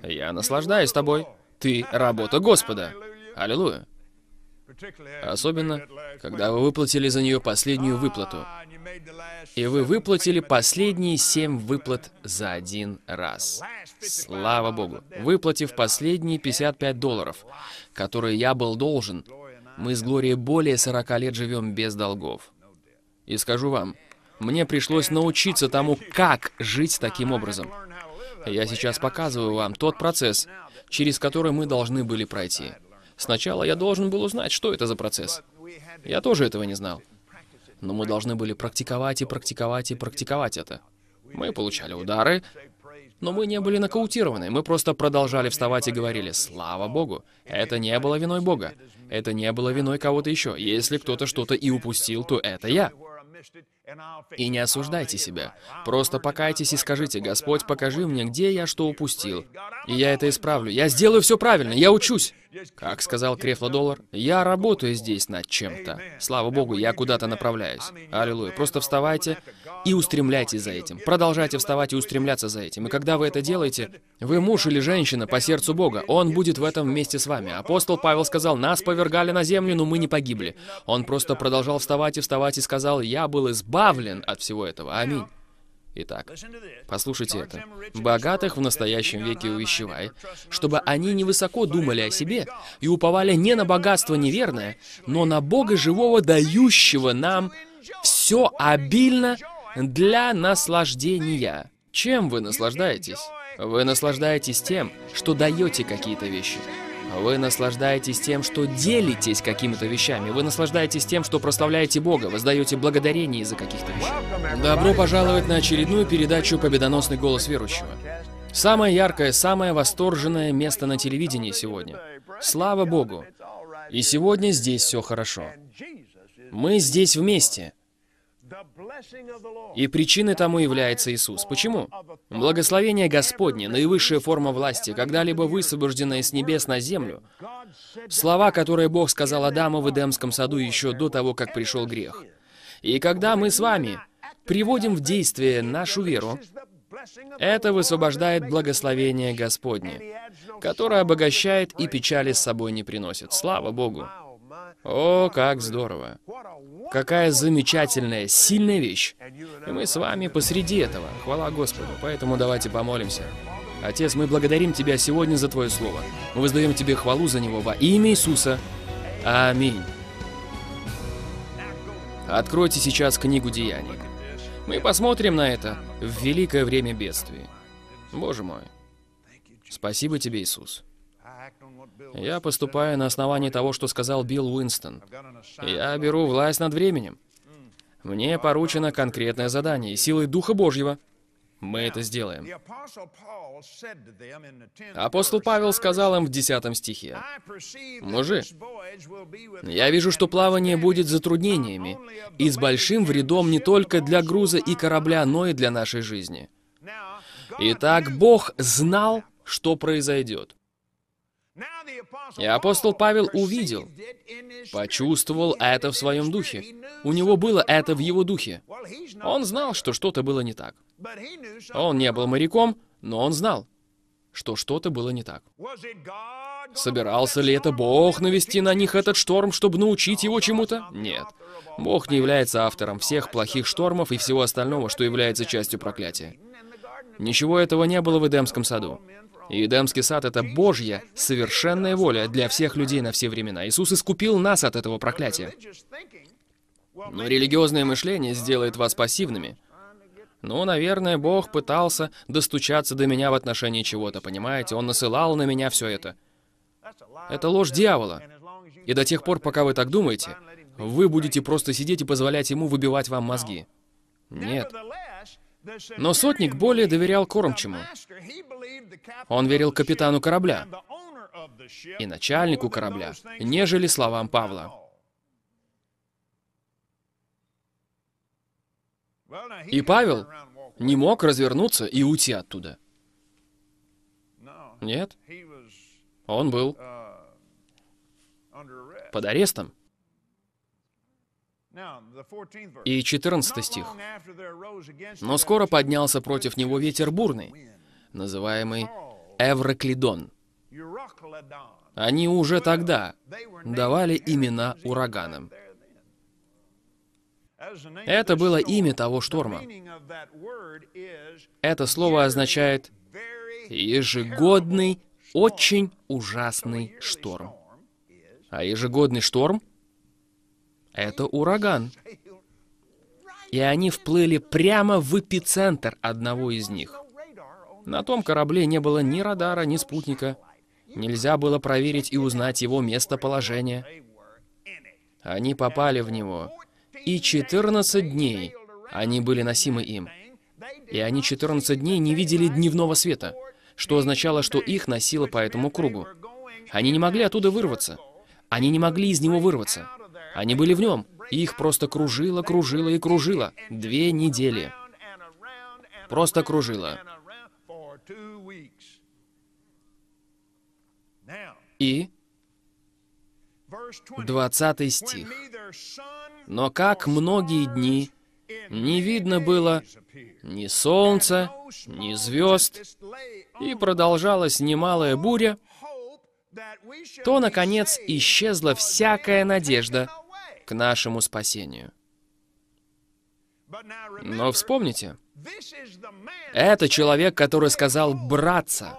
Я наслаждаюсь тобой. Ты работа Господа. Аллилуйя. Особенно, когда вы выплатили за нее последнюю выплату. И вы выплатили последние семь выплат за один раз. Слава Богу! Выплатив последние 55 долларов, которые я был должен, мы с Глорией более 40 лет живем без долгов. И скажу вам, мне пришлось научиться тому, как жить таким образом. Я сейчас показываю вам тот процесс, через который мы должны были пройти. Сначала я должен был узнать, что это за процесс. Я тоже этого не знал. Но мы должны были практиковать и практиковать и практиковать это. Мы получали удары, но мы не были нокаутированы. Мы просто продолжали вставать и говорили, «Слава Богу! Это не было виной Бога. Это не было виной кого-то еще. Если кто-то что-то и упустил, то это я». И не осуждайте себя. Просто покайтесь и скажите, «Господь, покажи мне, где я что упустил, и я это исправлю. Я сделаю все правильно, я учусь». Как сказал Крефло Доллар, «Я работаю здесь над чем-то. Слава Богу, я куда-то направляюсь. Аллилуйя. Просто вставайте и устремляйтесь за этим. Продолжайте вставать и устремляться за этим. И когда вы это делаете, вы муж или женщина по сердцу Бога, Он будет в этом вместе с вами. Апостол Павел сказал, «Нас повергали на землю, но мы не погибли». Он просто продолжал вставать и вставать и сказал, «Я был избавлен избавлен от всего этого. Аминь. Итак, послушайте это. «Богатых в настоящем веке увещевай, чтобы они не высоко думали о себе и уповали не на богатство неверное, но на Бога живого, дающего нам все обильно для наслаждения». Чем вы наслаждаетесь? Вы наслаждаетесь тем, что даете какие-то вещи. Вы наслаждаетесь тем, что делитесь какими-то вещами. Вы наслаждаетесь тем, что прославляете Бога, вы воздаете благодарение за каких-то вещей. Добро пожаловать на очередную передачу «Победоносный голос верующего». Самое яркое, самое восторженное место на телевидении сегодня. Слава Богу! И сегодня здесь все хорошо. Мы здесь вместе. И причиной тому является Иисус. Почему? Благословение Господне, наивысшая форма власти, когда-либо высвобожденная с небес на землю. Слова, которые Бог сказал Адаму в Эдемском саду еще до того, как пришел грех. И когда мы с вами приводим в действие нашу веру, это высвобождает благословение Господне, которое обогащает и печали с собой не приносит. Слава Богу! О, как здорово! Какая замечательная, сильная вещь! И мы с вами посреди этого, хвала Господу, поэтому давайте помолимся. Отец, мы благодарим Тебя сегодня за Твое Слово. Мы воздаем Тебе хвалу за Него во имя Иисуса. Аминь. Откройте сейчас книгу Деяний. Мы посмотрим на это в великое время бедствий. Боже мой. Спасибо Тебе, Иисус. Я поступаю на основании того, что сказал Билл Уинстон. Я беру власть над временем. Мне поручено конкретное задание силой Духа Божьего. Мы это сделаем. Апостол Павел сказал им в 10 стихе, «Мужи, я вижу, что плавание будет затруднениями и с большим вредом не только для груза и корабля, но и для нашей жизни». Итак, Бог знал, что произойдет. И апостол Павел увидел, почувствовал это в своем духе. У него было это в его духе. Он знал, что что-то было не так. Он не был моряком, но он знал, что что-то было не так. Собирался ли это Бог навести на них этот шторм, чтобы научить его чему-то? Нет. Бог не является автором всех плохих штормов и всего остального, что является частью проклятия. Ничего этого не было в Эдемском саду. И Эдемский сад — это Божья, совершенная воля для всех людей на все времена. Иисус искупил нас от этого проклятия. Но религиозное мышление сделает вас пассивными. Ну, наверное, Бог пытался достучаться до меня в отношении чего-то, понимаете? Он насылал на меня все это. Это ложь дьявола. И до тех пор, пока вы так думаете, вы будете просто сидеть и позволять ему выбивать вам мозги. Нет. Но сотник более доверял кормчему. Он верил капитану корабля и начальнику корабля, нежели словам Павла. И Павел не мог развернуться и уйти оттуда. Нет, он был под арестом. И 14 стих. «Но скоро поднялся против него ветер бурный, называемый Эвроклидон. Они уже тогда давали имена ураганам. Это было имя того шторма. Это слово означает «ежегодный, очень ужасный шторм». А ежегодный шторм это ураган. И они вплыли прямо в эпицентр одного из них. На том корабле не было ни радара, ни спутника. Нельзя было проверить и узнать его местоположение. Они попали в него. И 14 дней они были носимы им. И они 14 дней не видели дневного света, что означало, что их носило по этому кругу. Они не могли оттуда вырваться. Они не могли из него вырваться. Они были в нем. их просто кружило, кружило и кружило. Две недели. Просто кружило. И 20 стих. «Но как многие дни не видно было ни солнца, ни звезд, и продолжалась немалая буря, то, наконец, исчезла всякая надежда к нашему спасению. Но вспомните, это человек, который сказал «браться»,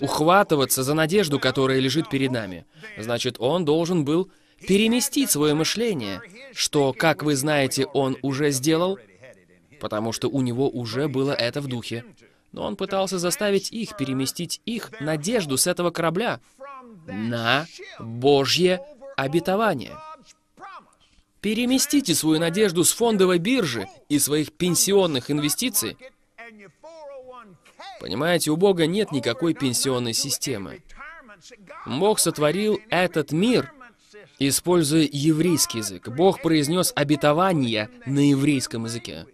ухватываться за надежду, которая лежит перед нами. Значит, он должен был переместить свое мышление, что, как вы знаете, он уже сделал, потому что у него уже было это в духе. Но он пытался заставить их переместить их надежду с этого корабля на Божье обетование — Переместите свою надежду с фондовой биржи и своих пенсионных инвестиций. Понимаете, у Бога нет никакой пенсионной системы. Бог сотворил этот мир, используя еврейский язык. Бог произнес обетование на еврейском языке.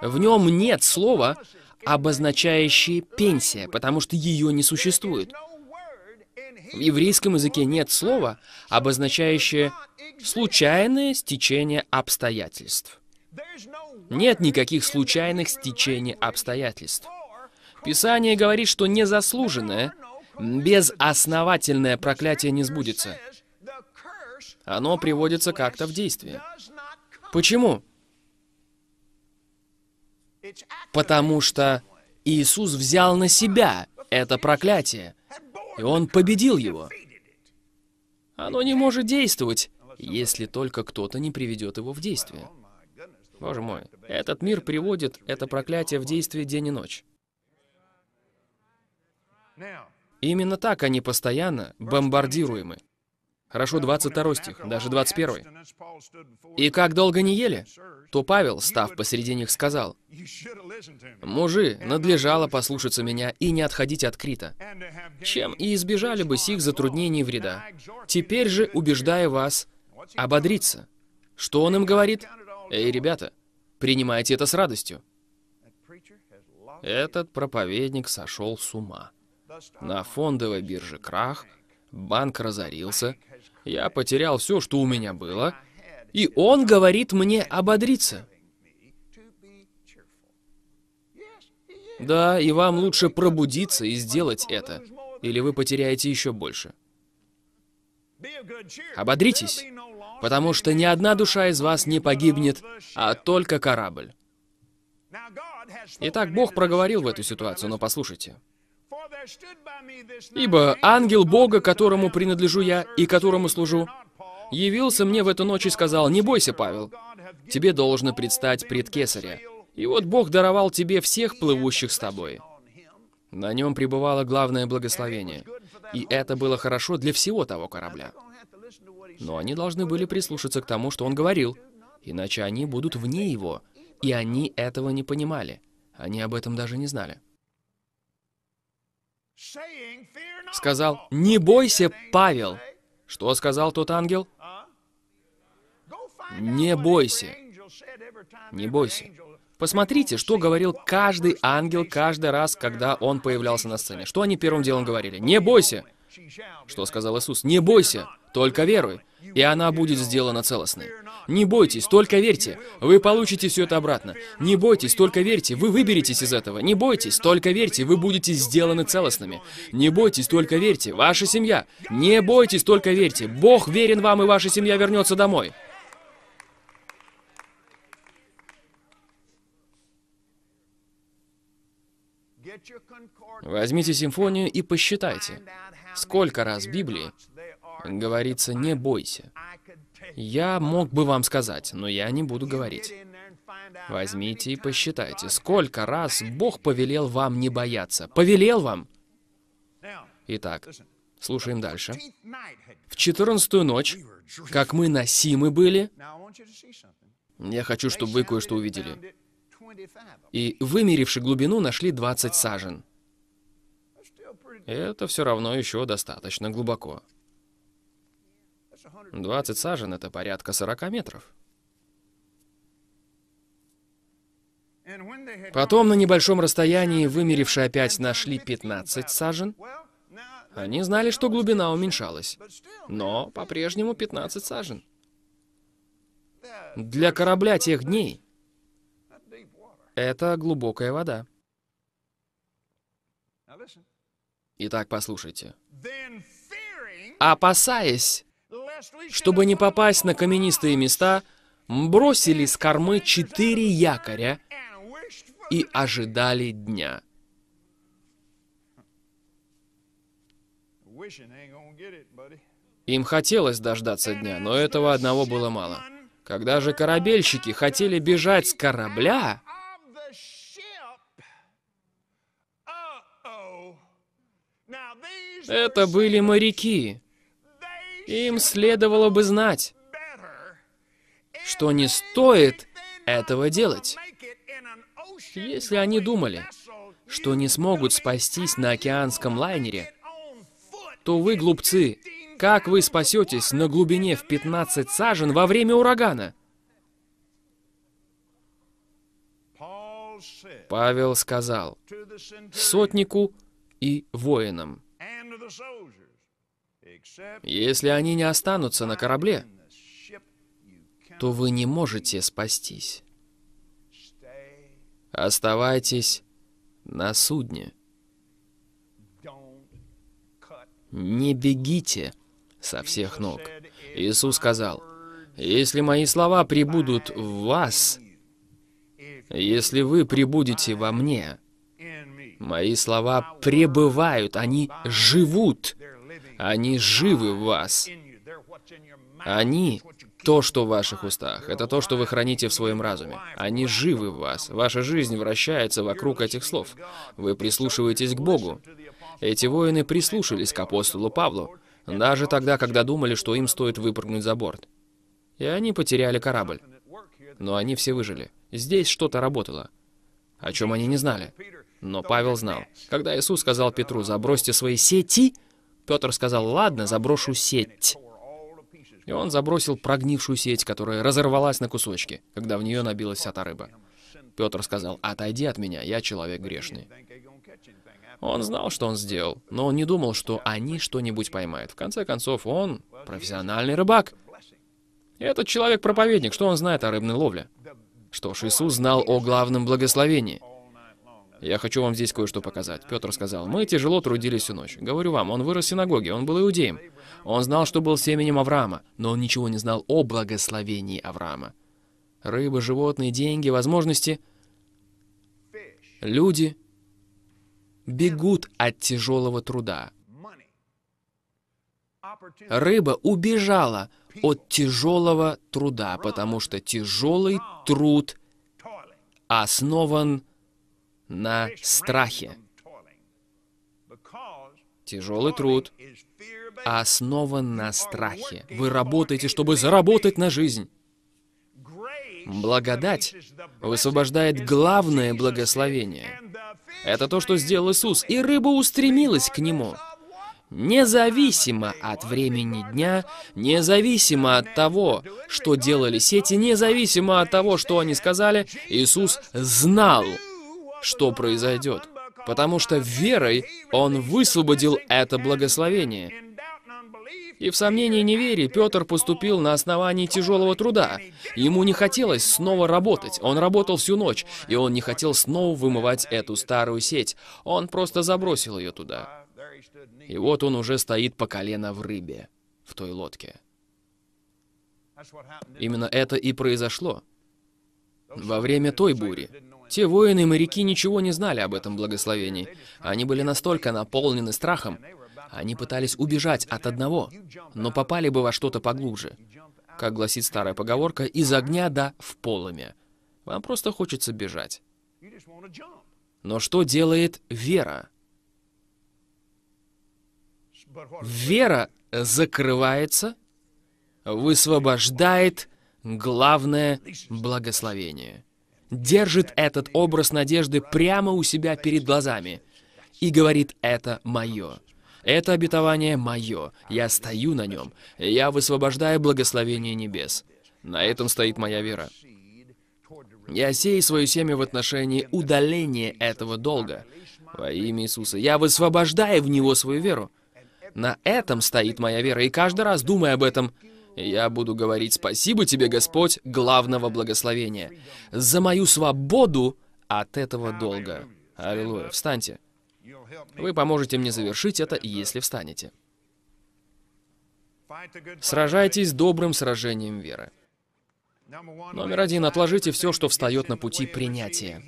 В нем нет слова, обозначающее пенсия, потому что ее не существует. В еврейском языке нет слова, обозначающее случайное стечение обстоятельств. Нет никаких случайных стечений обстоятельств. Писание говорит, что незаслуженное, безосновательное проклятие не сбудется. Оно приводится как-то в действие. Почему? Потому что Иисус взял на себя это проклятие и он победил его. Оно не может действовать, если только кто-то не приведет его в действие. Боже мой, этот мир приводит это проклятие в действие день и ночь. Именно так они постоянно бомбардируемы. Хорошо, 22 стих, даже 21. «И как долго не ели, то Павел, став посреди них, сказал, «Мужи, надлежало послушаться меня и не отходить от Крита, чем и избежали бы сих затруднений и вреда. Теперь же убеждаю вас ободриться». Что он им говорит? «Эй, ребята, принимайте это с радостью». Этот проповедник сошел с ума. На фондовой бирже крах, банк разорился, я потерял все, что у меня было. И он говорит мне ободриться. Да, и вам лучше пробудиться и сделать это, или вы потеряете еще больше. Ободритесь, потому что ни одна душа из вас не погибнет, а только корабль. Итак, Бог проговорил в эту ситуацию, но послушайте. Ибо ангел Бога, которому принадлежу я и которому служу, явился мне в эту ночь и сказал, «Не бойся, Павел, тебе должно предстать пред Кесаря. И вот Бог даровал тебе всех плывущих с тобой». На нем пребывало главное благословение. И это было хорошо для всего того корабля. Но они должны были прислушаться к тому, что он говорил, иначе они будут вне его, и они этого не понимали. Они об этом даже не знали сказал, «Не бойся, Павел». Что сказал тот ангел? «Не бойся». Не бойся. Посмотрите, что говорил каждый ангел каждый раз, когда он появлялся на сцене. Что они первым делом говорили? «Не бойся». Что сказал Иисус? «Не бойся, только веруй, и она будет сделана целостной». Не бойтесь, только верьте. Вы получите все это обратно. Не бойтесь, только верьте. Вы выберетесь из этого. Не бойтесь, только верьте. Вы будете сделаны целостными. Не бойтесь, только верьте. Ваша семья. Не бойтесь, только верьте. Бог верен вам, и ваша семья вернется домой. Возьмите симфонию и посчитайте, сколько раз в Библии говорится «не бойся». Я мог бы вам сказать, но я не буду говорить. Возьмите и посчитайте, сколько раз Бог повелел вам не бояться. Повелел вам! Итак, слушаем дальше. В четырнадцатую ночь, как мы носимы были, я хочу, чтобы вы кое-что увидели. И, вымеривши глубину, нашли 20 сажен. Это все равно еще достаточно глубоко. 20 сажен — это порядка 40 метров. Потом на небольшом расстоянии, вымеривши опять, нашли 15 сажен. Они знали, что глубина уменьшалась, но по-прежнему 15 сажен. Для корабля тех дней это глубокая вода. Итак, послушайте. Опасаясь чтобы не попасть на каменистые места, бросили с кормы четыре якоря и ожидали дня. Им хотелось дождаться дня, но этого одного было мало. Когда же корабельщики хотели бежать с корабля, это были моряки. Им следовало бы знать, что не стоит этого делать. Если они думали, что не смогут спастись на океанском лайнере, то вы глупцы. Как вы спасетесь на глубине в 15 сажен во время урагана? Павел сказал сотнику и воинам. Если они не останутся на корабле, то вы не можете спастись. Оставайтесь на судне. Не бегите со всех ног. Иисус сказал, «Если мои слова прибудут в вас, если вы прибудете во мне, мои слова пребывают, они живут они живы в вас. Они — то, что в ваших устах. Это то, что вы храните в своем разуме. Они живы в вас. Ваша жизнь вращается вокруг этих слов. Вы прислушиваетесь к Богу. Эти воины прислушались к апостолу Павлу, даже тогда, когда думали, что им стоит выпрыгнуть за борт. И они потеряли корабль. Но они все выжили. Здесь что-то работало, о чем они не знали. Но Павел знал. Когда Иисус сказал Петру, «Забросьте свои сети», Петр сказал, «Ладно, заброшу сеть». И он забросил прогнившую сеть, которая разорвалась на кусочки, когда в нее набилась вся та рыба. Петр сказал, «Отойди от меня, я человек грешный». Он знал, что он сделал, но он не думал, что они что-нибудь поймают. В конце концов, он профессиональный рыбак. Этот человек-проповедник, что он знает о рыбной ловле? Что ж, Иисус знал о главном благословении — я хочу вам здесь кое-что показать. Петр сказал, мы тяжело трудились всю ночь. Говорю вам, он вырос в синагоге, он был иудеем. Он знал, что был семенем Авраама, но он ничего не знал о благословении Авраама. Рыбы, животные, деньги, возможности. Люди бегут от тяжелого труда. Рыба убежала от тяжелого труда, потому что тяжелый труд основан на страхе. Тяжелый труд основан на страхе. Вы работаете, чтобы заработать на жизнь. Благодать высвобождает главное благословение. Это то, что сделал Иисус, и рыба устремилась к Нему. Независимо от времени дня, независимо от того, что делали сети, независимо от того, что они сказали, Иисус знал, что произойдет. Потому что верой он высвободил это благословение. И в сомнении неверии Петр поступил на основании тяжелого труда. Ему не хотелось снова работать. Он работал всю ночь, и он не хотел снова вымывать эту старую сеть. Он просто забросил ее туда. И вот он уже стоит по колено в рыбе, в той лодке. Именно это и произошло во время той бури. Те воины и моряки ничего не знали об этом благословении. Они были настолько наполнены страхом, они пытались убежать от одного, но попали бы во что-то поглубже. Как гласит старая поговорка, из огня да в полыми. Вам просто хочется бежать. Но что делает вера? Вера закрывается, высвобождает главное благословение держит этот образ надежды прямо у себя перед глазами и говорит «это мое». Это обетование мое, я стою на нем, я высвобождаю благословение небес. На этом стоит моя вера. Я сею свою семя в отношении удаления этого долга. Во имя Иисуса. Я высвобождаю в него свою веру. На этом стоит моя вера. И каждый раз, думая об этом, я буду говорить спасибо тебе, Господь, главного благословения, за мою свободу от этого долга. Аллилуйя. Встаньте. Вы поможете мне завершить это, если встанете. Сражайтесь добрым сражением веры. Номер один. Отложите все, что встает на пути принятия.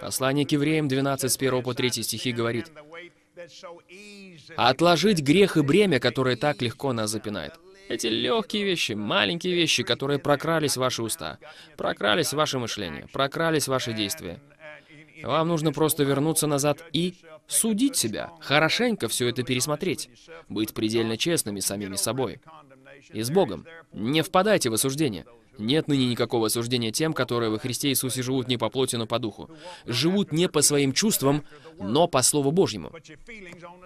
Послание к евреям 12 с 1 по 3 стихи говорит, «Отложить грех и бремя, которое так легко нас запинает». Эти легкие вещи, маленькие вещи, которые прокрались в ваши уста, прокрались в ваше мышление, прокрались в ваши действия. Вам нужно просто вернуться назад и судить себя, хорошенько все это пересмотреть, быть предельно честными самими собой и с Богом. Не впадайте в осуждение. Нет ныне никакого осуждения тем, которые во Христе Иисусе живут не по плоти, но по духу. Живут не по своим чувствам, но по Слову Божьему.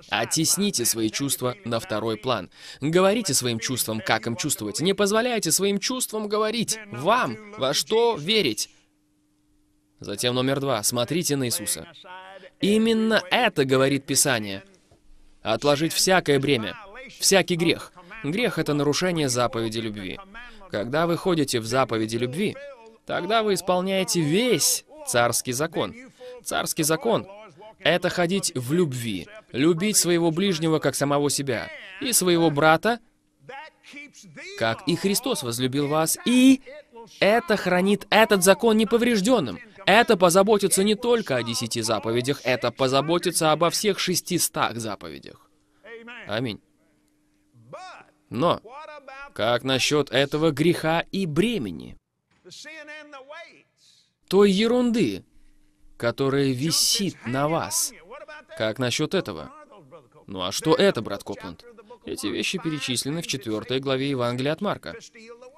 Оттесните свои чувства на второй план. Говорите своим чувствам, как им чувствовать. Не позволяйте своим чувствам говорить вам, во что верить. Затем номер два. Смотрите на Иисуса. Именно это говорит Писание. Отложить всякое бремя, всякий грех. Грех — это нарушение заповеди любви. Когда вы ходите в заповеди любви, тогда вы исполняете весь царский закон. Царский закон — это ходить в любви, любить своего ближнего, как самого себя, и своего брата, как и Христос возлюбил вас, и это хранит этот закон неповрежденным. Это позаботится не только о десяти заповедях, это позаботится обо всех шестистах заповедях. Аминь. Но как насчет этого греха и бремени? Той ерунды, которая висит на вас. Как насчет этого? Ну а что это, брат Копланд? Эти вещи перечислены в 4 главе Евангелия от Марка.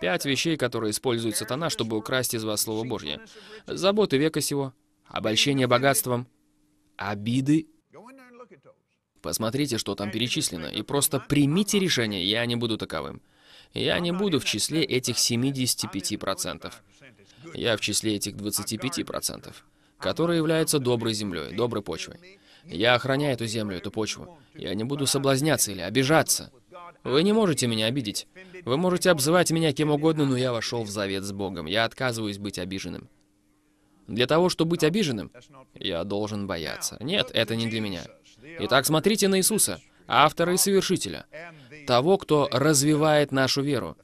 Пять вещей, которые использует сатана, чтобы украсть из вас Слово Божье. Заботы века сего, обольщение богатством, обиды. Посмотрите, что там перечислено, и просто примите решение, я не буду таковым. Я не буду в числе этих 75%. Я в числе этих 25%, которые являются доброй землей, доброй почвой. Я охраняю эту землю, эту почву. Я не буду соблазняться или обижаться. Вы не можете меня обидеть. Вы можете обзывать меня кем угодно, но я вошел в завет с Богом. Я отказываюсь быть обиженным. Для того, чтобы быть обиженным, я должен бояться. Нет, это не для меня. Итак, смотрите на Иисуса, автора и совершителя того, кто развивает нашу веру,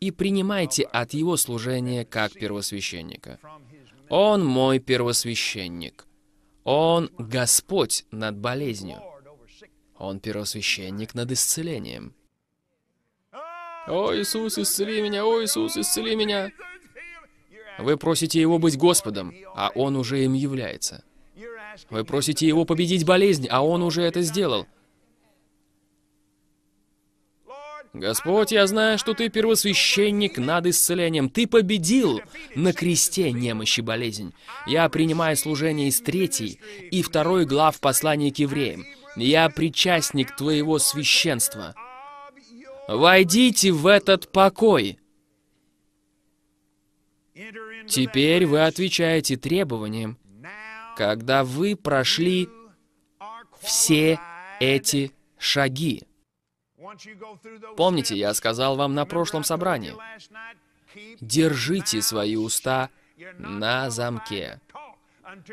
и принимайте от его служения как первосвященника. Он мой первосвященник. Он Господь над болезнью. Он первосвященник над исцелением. «О, Иисус, исцели меня! О, Иисус, исцели меня!» Вы просите Его быть Господом, а Он уже им является. Вы просите Его победить болезнь, а Он уже это сделал. Господь, я знаю, что ты первосвященник над исцелением. Ты победил на кресте немощи болезнь. Я принимаю служение из третьей и второй глав послания к евреям. Я причастник твоего священства. Войдите в этот покой. Теперь вы отвечаете требованиям, когда вы прошли все эти шаги. Помните, я сказал вам на прошлом собрании, держите свои уста на замке.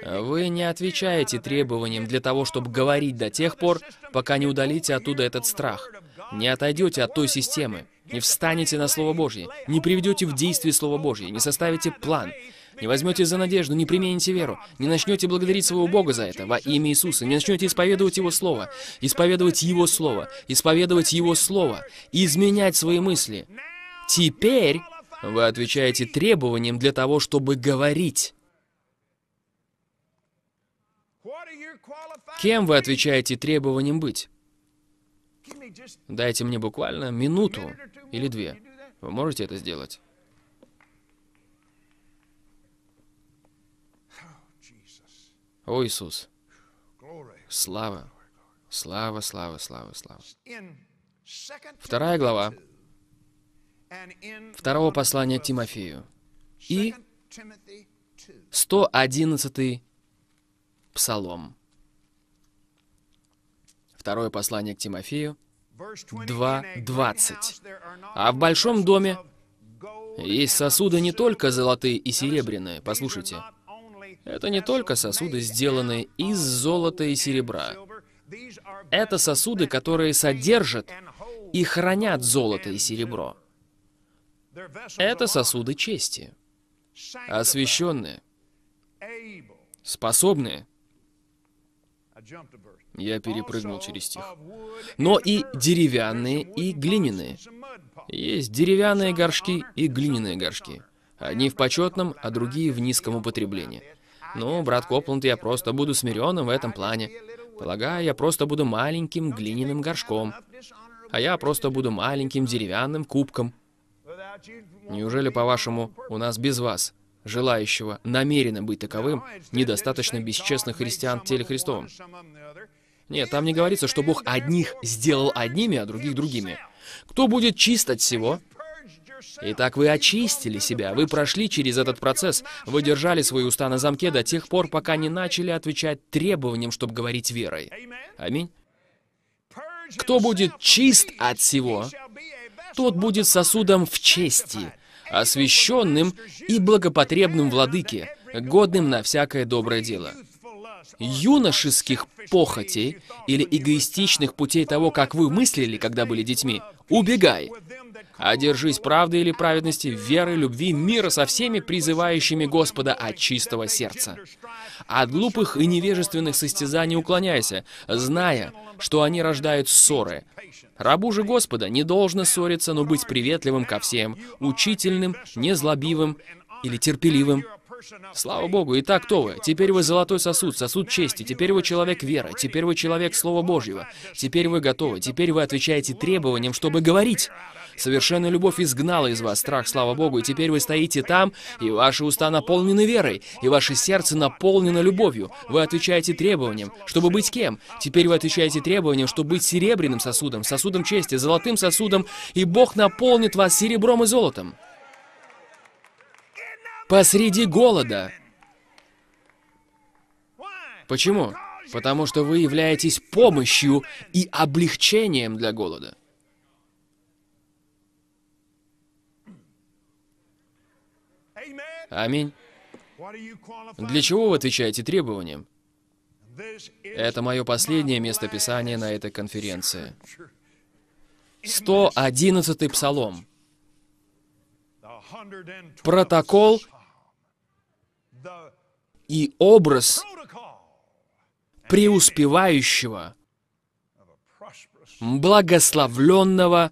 Вы не отвечаете требованиям для того, чтобы говорить до тех пор, пока не удалите оттуда этот страх, не отойдете от той системы, не встанете на Слово Божье, не приведете в действие Слово Божье, не составите план, не возьмете за надежду, не примените веру, не начнете благодарить своего Бога за это во имя Иисуса, не начнете исповедовать Его Слово, исповедовать Его Слово, исповедовать Его Слово, изменять свои мысли. Теперь вы отвечаете требованиям для того, чтобы говорить. Кем вы отвечаете требованиям быть? Дайте мне буквально минуту или две. Вы можете это сделать? О, Иисус! Слава! Слава, слава, слава, слава. Вторая глава второго послания Тимофею и 111 Псалом. Второе послание к Тимофею 2.20. А в большом доме есть сосуды не только золотые и серебряные, послушайте, это не только сосуды, сделанные из золота и серебра. Это сосуды, которые содержат и хранят золото и серебро. Это сосуды чести, освященные, способные. Я перепрыгнул через стих. Но и деревянные, и глиняные. Есть деревянные горшки и глиняные горшки. Одни в почетном, а другие в низком употреблении. Ну, брат Копланд, я просто буду смиренным в этом плане. Полагаю, я просто буду маленьким глиняным горшком. А я просто буду маленьким деревянным кубком. Неужели, по-вашему, у нас без вас, желающего намеренно быть таковым, недостаточно бесчестных христиан теле Христовом? Нет, там не говорится, что Бог одних сделал одними, а других другими. Кто будет чист от всего, Итак, вы очистили себя, вы прошли через этот процесс, вы держали свои уста на замке до тех пор, пока не начали отвечать требованиям, чтобы говорить верой. Аминь. Кто будет чист от всего, тот будет сосудом в чести, освященным и благопотребным владыке, годным на всякое доброе дело юношеских похотей или эгоистичных путей того, как вы мыслили, когда были детьми, убегай. Одержись правды или праведности, веры, любви, мира со всеми призывающими Господа от чистого сердца. От глупых и невежественных состязаний уклоняйся, зная, что они рождают ссоры. Рабу же Господа не должно ссориться, но быть приветливым ко всем, учительным, незлобивым или терпеливым, Слава Богу, итак, так кто вы? Теперь вы золотой сосуд, сосуд чести, теперь вы человек веры, теперь вы человек Слова Божьего, теперь вы готовы, теперь вы отвечаете требованиям, чтобы говорить. Совершенная любовь изгнала из вас страх, слава Богу, и теперь вы стоите там, и ваши уста наполнены верой, и ваше сердце наполнено любовью. Вы отвечаете требованиям, чтобы быть кем? Теперь вы отвечаете требованиям, чтобы быть серебряным сосудом, сосудом чести, золотым сосудом, и Бог наполнит вас серебром и золотом посреди голода. Почему? Потому что вы являетесь помощью и облегчением для голода. Аминь. Для чего вы отвечаете требованиям? Это мое последнее местописание на этой конференции. 111 Псалом. Протокол и образ преуспевающего, благословленного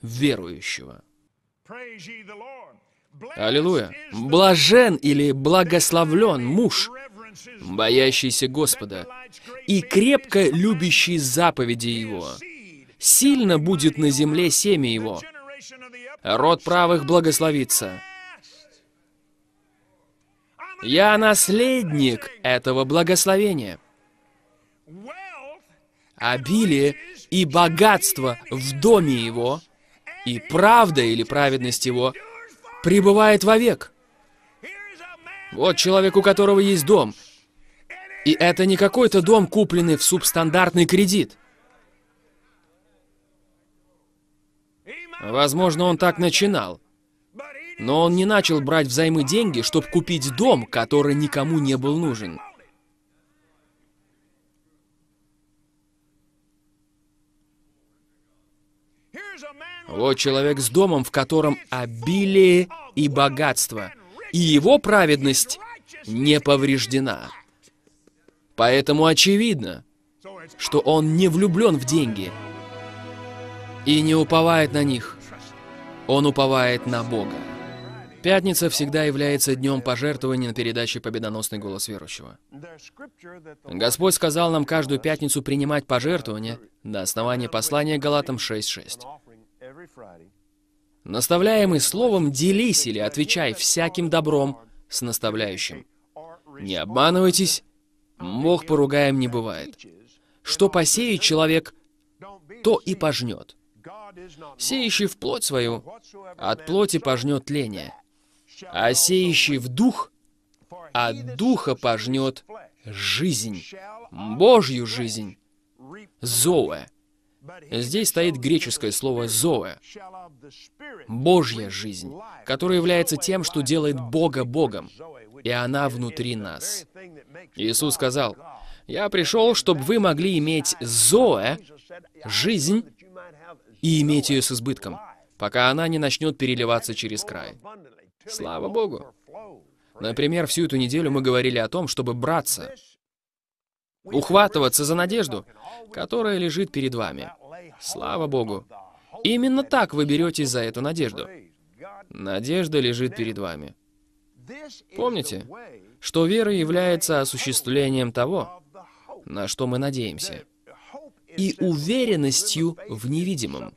верующего. Аллилуйя! Блажен или благословлен муж, боящийся Господа, и крепко любящий заповеди Его. Сильно будет на земле семя Его. Род правых благословится. Я наследник этого благословения. Обилие и богатство в доме его, и правда или праведность его пребывает вовек. Вот человек, у которого есть дом. И это не какой-то дом, купленный в субстандартный кредит. Возможно, он так начинал. Но он не начал брать взаймы деньги, чтобы купить дом, который никому не был нужен. Вот человек с домом, в котором обилие и богатство, и его праведность не повреждена. Поэтому очевидно, что он не влюблен в деньги и не уповает на них. Он уповает на Бога. Пятница всегда является днем пожертвований на передаче «Победоносный голос верующего». Господь сказал нам каждую пятницу принимать пожертвования на основании послания Галатам 6.6. Наставляемый словом «делись» или «отвечай всяким добром» с наставляющим. Не обманывайтесь, Бог поругаем не бывает. Что посеет человек, то и пожнет. Сеющий в плоть свою, от плоти пожнет тление а сеющий в дух, от духа пожнет жизнь, Божью жизнь, зоэ. Здесь стоит греческое слово «зоэ», Божья жизнь, которая является тем, что делает Бога Богом, и она внутри нас. Иисус сказал, «Я пришел, чтобы вы могли иметь зоэ, жизнь, и иметь ее с избытком, пока она не начнет переливаться через край». Слава Богу. Например, всю эту неделю мы говорили о том, чтобы браться, ухватываться за надежду, которая лежит перед вами. Слава Богу. Именно так вы беретесь за эту надежду. Надежда лежит перед вами. Помните, что вера является осуществлением того, на что мы надеемся, и уверенностью в невидимом.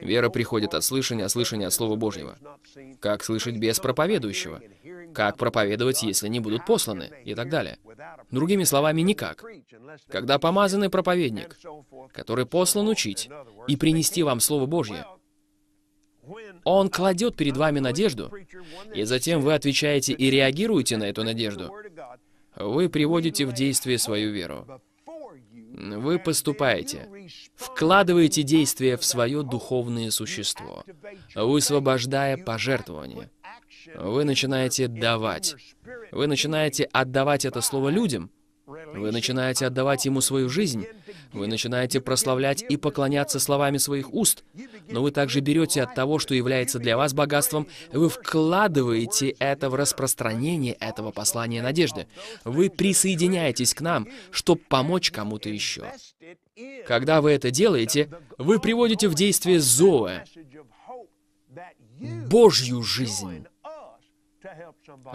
Вера приходит от слышания, а слышание от Слова Божьего. Как слышать без проповедующего? Как проповедовать, если не будут посланы? И так далее. Другими словами, никак. Когда помазанный проповедник, который послан учить и принести вам Слово Божье, он кладет перед вами надежду, и затем вы отвечаете и реагируете на эту надежду. Вы приводите в действие свою веру. Вы поступаете, Вкладываете действия в свое духовное существо, высвобождая пожертвование, Вы начинаете давать. Вы начинаете отдавать это слово людям. Вы начинаете отдавать ему свою жизнь. Вы начинаете прославлять и поклоняться словами своих уст. Но вы также берете от того, что является для вас богатством, вы вкладываете это в распространение этого послания надежды. Вы присоединяетесь к нам, чтобы помочь кому-то еще. Когда вы это делаете, вы приводите в действие Зоэ, Божью жизнь.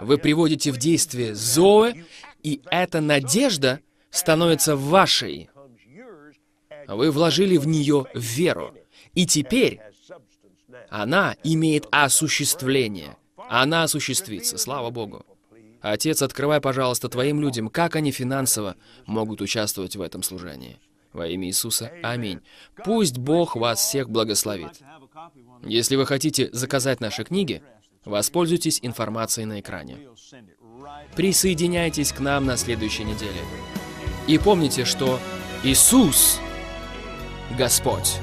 Вы приводите в действие Зоэ, и эта надежда становится вашей. Вы вложили в нее веру. И теперь она имеет осуществление. Она осуществится, слава Богу. Отец, открывай, пожалуйста, твоим людям, как они финансово могут участвовать в этом служении. Во имя Иисуса. Аминь. Пусть Бог вас всех благословит. Если вы хотите заказать наши книги, воспользуйтесь информацией на экране. Присоединяйтесь к нам на следующей неделе. И помните, что Иисус Господь.